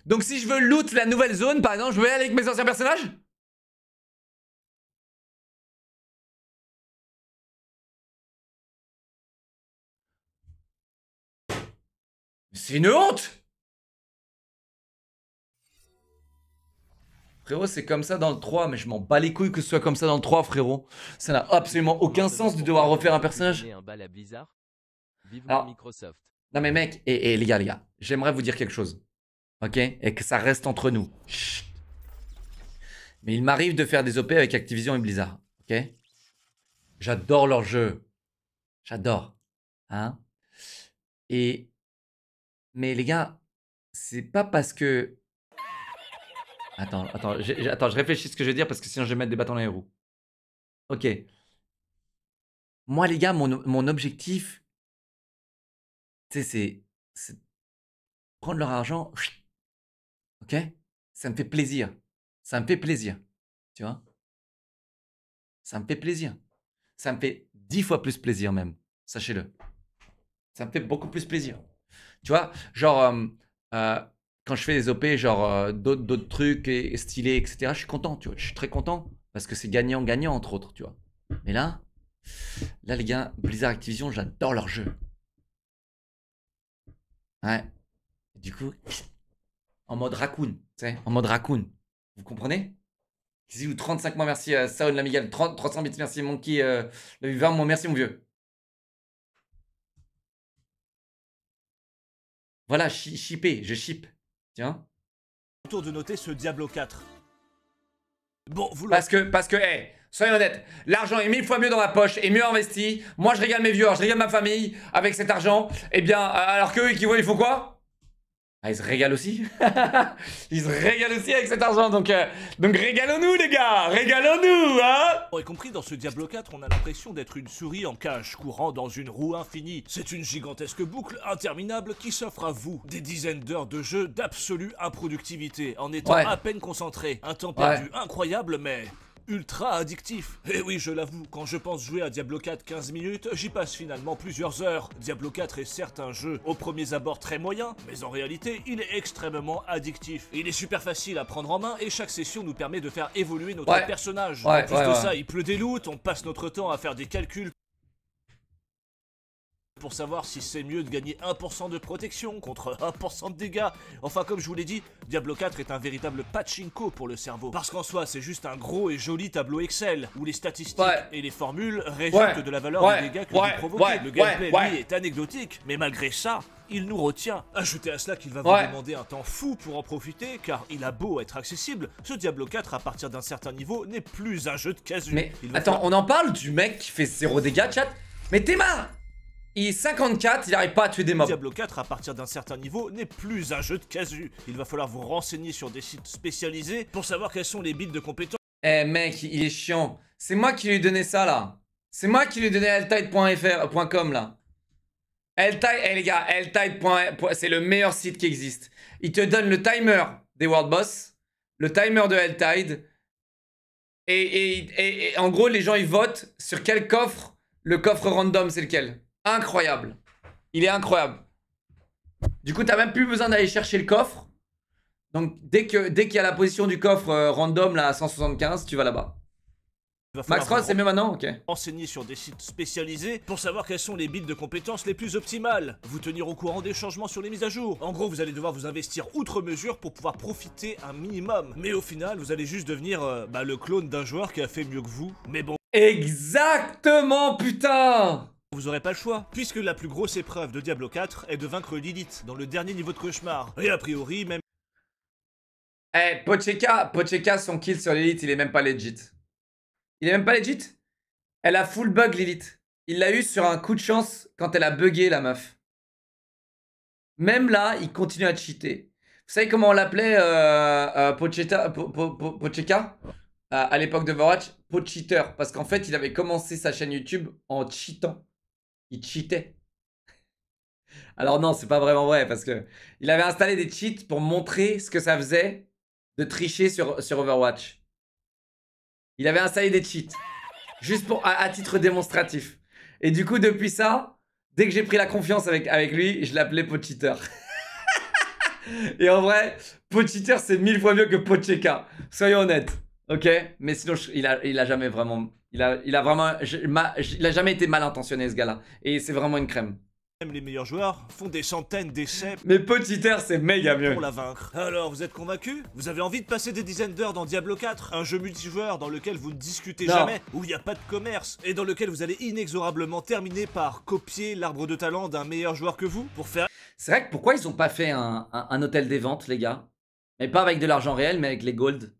Donc si je veux loot la nouvelle zone, par exemple, je vais aller avec mes anciens personnages C'est une honte Frérot, c'est comme ça dans le 3, mais je m'en bats les couilles que ce soit comme ça dans le 3, frérot. Ça n'a absolument aucun sens de devoir refaire un personnage. Alors, Microsoft. Non mais mec, et, les gars, les gars, j'aimerais vous dire quelque chose. Ok Et que ça reste entre nous. Mais il m'arrive de faire des OP avec Activision et Blizzard. Ok J'adore leur jeu. J'adore. Hein Et... Mais les gars, c'est pas parce que Attends, attends, je, je réfléchis ce que je vais dire parce que sinon je vais mettre des bâtons dans les roues. Ok. Moi, les gars, mon, objectif, c'est prendre leur argent. Ok Ça me fait plaisir. Ça me fait plaisir. Tu vois Ça me fait plaisir. Ça me fait dix fois plus plaisir, même. Sachez-le. Ça me fait beaucoup plus plaisir. Tu vois Genre, euh, euh, quand je fais des OP, genre euh, d'autres, trucs et, stylés, etc., je suis content, tu vois. Je suis très content parce que c'est gagnant-gagnant, entre autres, tu vois. Mais là, là, les gars, Blizzard Activision, j'adore leur jeu. Ouais. Du coup, en mode raccoon, tu sais, en mode raccoon. Vous comprenez 35 mois, merci à euh, Saon l'amigal, 300 bits, merci Monkey, euh, le 20 mois, merci mon vieux. Voilà, je shippé, je ship. Tiens. Autour de noter ce Diablo 4. Bon, vous Parce que, parce que, hé, soyez soyons honnêtes, l'argent est mille fois mieux dans ma poche et mieux investi. Moi, je régale mes viewers, je régale ma famille avec cet argent. Eh bien, alors qu'eux, ils, ils font quoi ah, ils se régalent aussi Ils se régalent aussi avec cet argent, donc, euh, donc régalons-nous les gars Régalons-nous, hein On compris dans ce Diablo 4, on a l'impression d'être une souris en cage courant dans une roue infinie. C'est une gigantesque boucle interminable qui s'offre à vous des dizaines d'heures de jeu d'absolue improductivité, en étant à peine concentré. Un temps perdu incroyable, mais ultra addictif. Et eh oui, je l'avoue, quand je pense jouer à Diablo 4 15 minutes, j'y passe finalement plusieurs heures. Diablo 4 est certes un jeu au premier abord très moyen, mais en réalité, il est extrêmement addictif. Il est super facile à prendre en main et chaque session nous permet de faire évoluer notre personnage. en plus de ça, il pleut des loots, on passe notre temps à faire des calculs pour savoir si c'est mieux de gagner 1% de protection contre 1% de dégâts. Enfin, comme je vous l'ai dit, Diablo 4 est un véritable pachinko pour le cerveau. Parce qu'en soi, c'est juste un gros et joli tableau Excel, où les statistiques et les formules résultent de la valeur des dégâts que vous provoquez. Le gameplay, lui, est anecdotique, mais malgré ça, il nous retient. Ajoutez à cela qu'il va vous demander un temps fou pour en profiter, car il a beau être accessible, ce Diablo 4 à partir d'un certain niveau n'est plus un jeu de casu. Mais attends, on en parle du mec qui fait zéro dégâts, chat Mais tes et 54, il n'arrive pas à tuer des mobs. Diablo 4, à partir d'un certain niveau, n'est plus un jeu de casu. Il va falloir vous renseigner sur des sites spécialisés pour savoir quels sont les builds de compétences. Eh mec, il est chiant. C'est moi qui lui ai donné ça là. C'est moi qui lui ai donné ltide.fr.com euh, là. Ltide, hey, eh, les gars, ltide.fr, c'est le meilleur site qui existe. Il te donne le timer des World Boss, le timer de altide, Et, et, et en gros, les gens ils votent sur quel coffre, le coffre random c'est lequel. Incroyable. Il est incroyable. Du coup, tu t'as même plus besoin d'aller chercher le coffre. Donc, dès qu'il dès qu'il y a la position du coffre euh, random là, à 175, tu vas là-bas. Max Ross, c'est mieux maintenant Ok. Enseigner sur des sites spécialisés pour savoir quelles sont les builds de compétences les plus optimales. Vous tenir au courant des changements sur les mises à jour. En gros, vous allez devoir vous investir outre mesure pour pouvoir profiter un minimum. Mais au final, vous allez juste devenir euh, bah, le clone d'un joueur qui a fait mieux que vous. Mais bon. Exactement, putain vous aurez pas le choix, puisque la plus grosse épreuve de Diablo 4 est de vaincre Lilith dans le dernier niveau de cauchemar. Et a priori, même... Eh, Pocheca, Pocheka, son kill sur Lilith, il est même pas legit. Il est même pas legit Elle a full bug, Lilith. Il l'a eu sur un coup de chance quand elle a bugué, la meuf. Même là, il continue à cheater. Vous savez comment on l'appelait euh, euh à l'époque de Vorach Pocheater. Parce qu'en fait, il avait commencé sa chaîne YouTube en cheatant il cheatait. Alors non, c'est pas vraiment vrai parce que il avait installé des cheats pour montrer ce que ça faisait de tricher sur, sur Overwatch. Il avait installé des cheats juste pour à, titre démonstratif. Et du coup, depuis ça, dès que j'ai pris la confiance avec, avec lui, je l'appelais Pocheater. Et en vrai, Pocheater, c'est mille fois mieux que Pocheca. Soyons honnêtes. Ok Mais sinon, il, a, il a jamais vraiment il a, il a vraiment, il a jamais été mal intentionné ce gars-là. Et c'est vraiment une crème. Même les meilleurs joueurs font des centaines d'essais. Mais petit air, c'est méga mieux. Pour la vaincre. Alors, vous êtes convaincu Vous avez envie de passer des dizaines d'heures dans Diablo 4 Un jeu multijoueur dans lequel vous ne discutez jamais, où il n'y a pas de commerce, et dans lequel vous allez inexorablement terminer par copier l'arbre de talent d'un meilleur joueur que vous pour faire. C'est vrai que pourquoi ils n'ont pas fait un, hôtel des ventes, les gars Mais pas avec de l'argent réel, mais avec les golds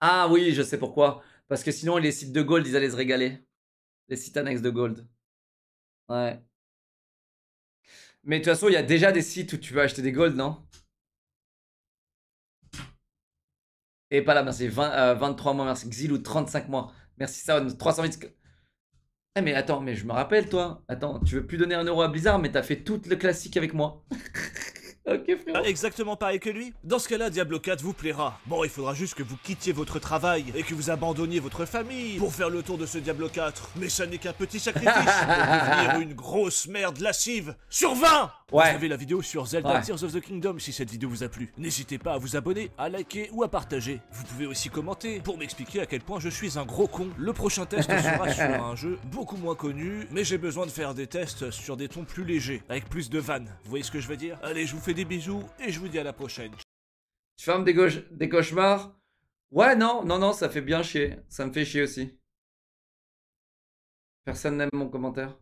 Ah oui, je sais pourquoi. Parce que sinon, les sites de gold, ils allaient se régaler. Les sites annexes de gold. Ouais. Mais de toute façon, il y a déjà des sites où tu peux acheter des gold, non Et pas là, merci. 23 euh, mois, merci. Xilou, 35 mois. Merci, 300 vite Eh mais attends, mais je me rappelle, toi. Attends, tu veux plus donner un euro à Blizzard, mais t'as fait tout le classique avec moi. Ah, exactement pareil que lui. Dans ce cas-là, Diablo 4 vous plaira. Bon, il faudra juste que vous quittiez votre travail et que vous abandonniez votre famille pour faire le tour de ce Diablo 4. Mais ça n'est qu'un petit sacrifice pour devenir une grosse merde lascive sur 20 Ouais. Vous avez la vidéo sur Zelda Tears of the Kingdom si cette vidéo vous a plu. N'hésitez pas à vous abonner, à liker ou à partager. Vous pouvez aussi commenter pour m'expliquer à quel point je suis un gros con. Le prochain test sera sur un jeu beaucoup moins connu, mais j'ai besoin de faire des tests sur des tons plus légers, avec plus de vannes. Vous voyez ce que je veux dire Allez, je vous fais des bisous et je vous dis à la prochaine. Tu fermes des, des cauchemars Ouais, non, non, non, ça fait bien chier. Ça me fait chier aussi. Personne n'aime mon commentaire.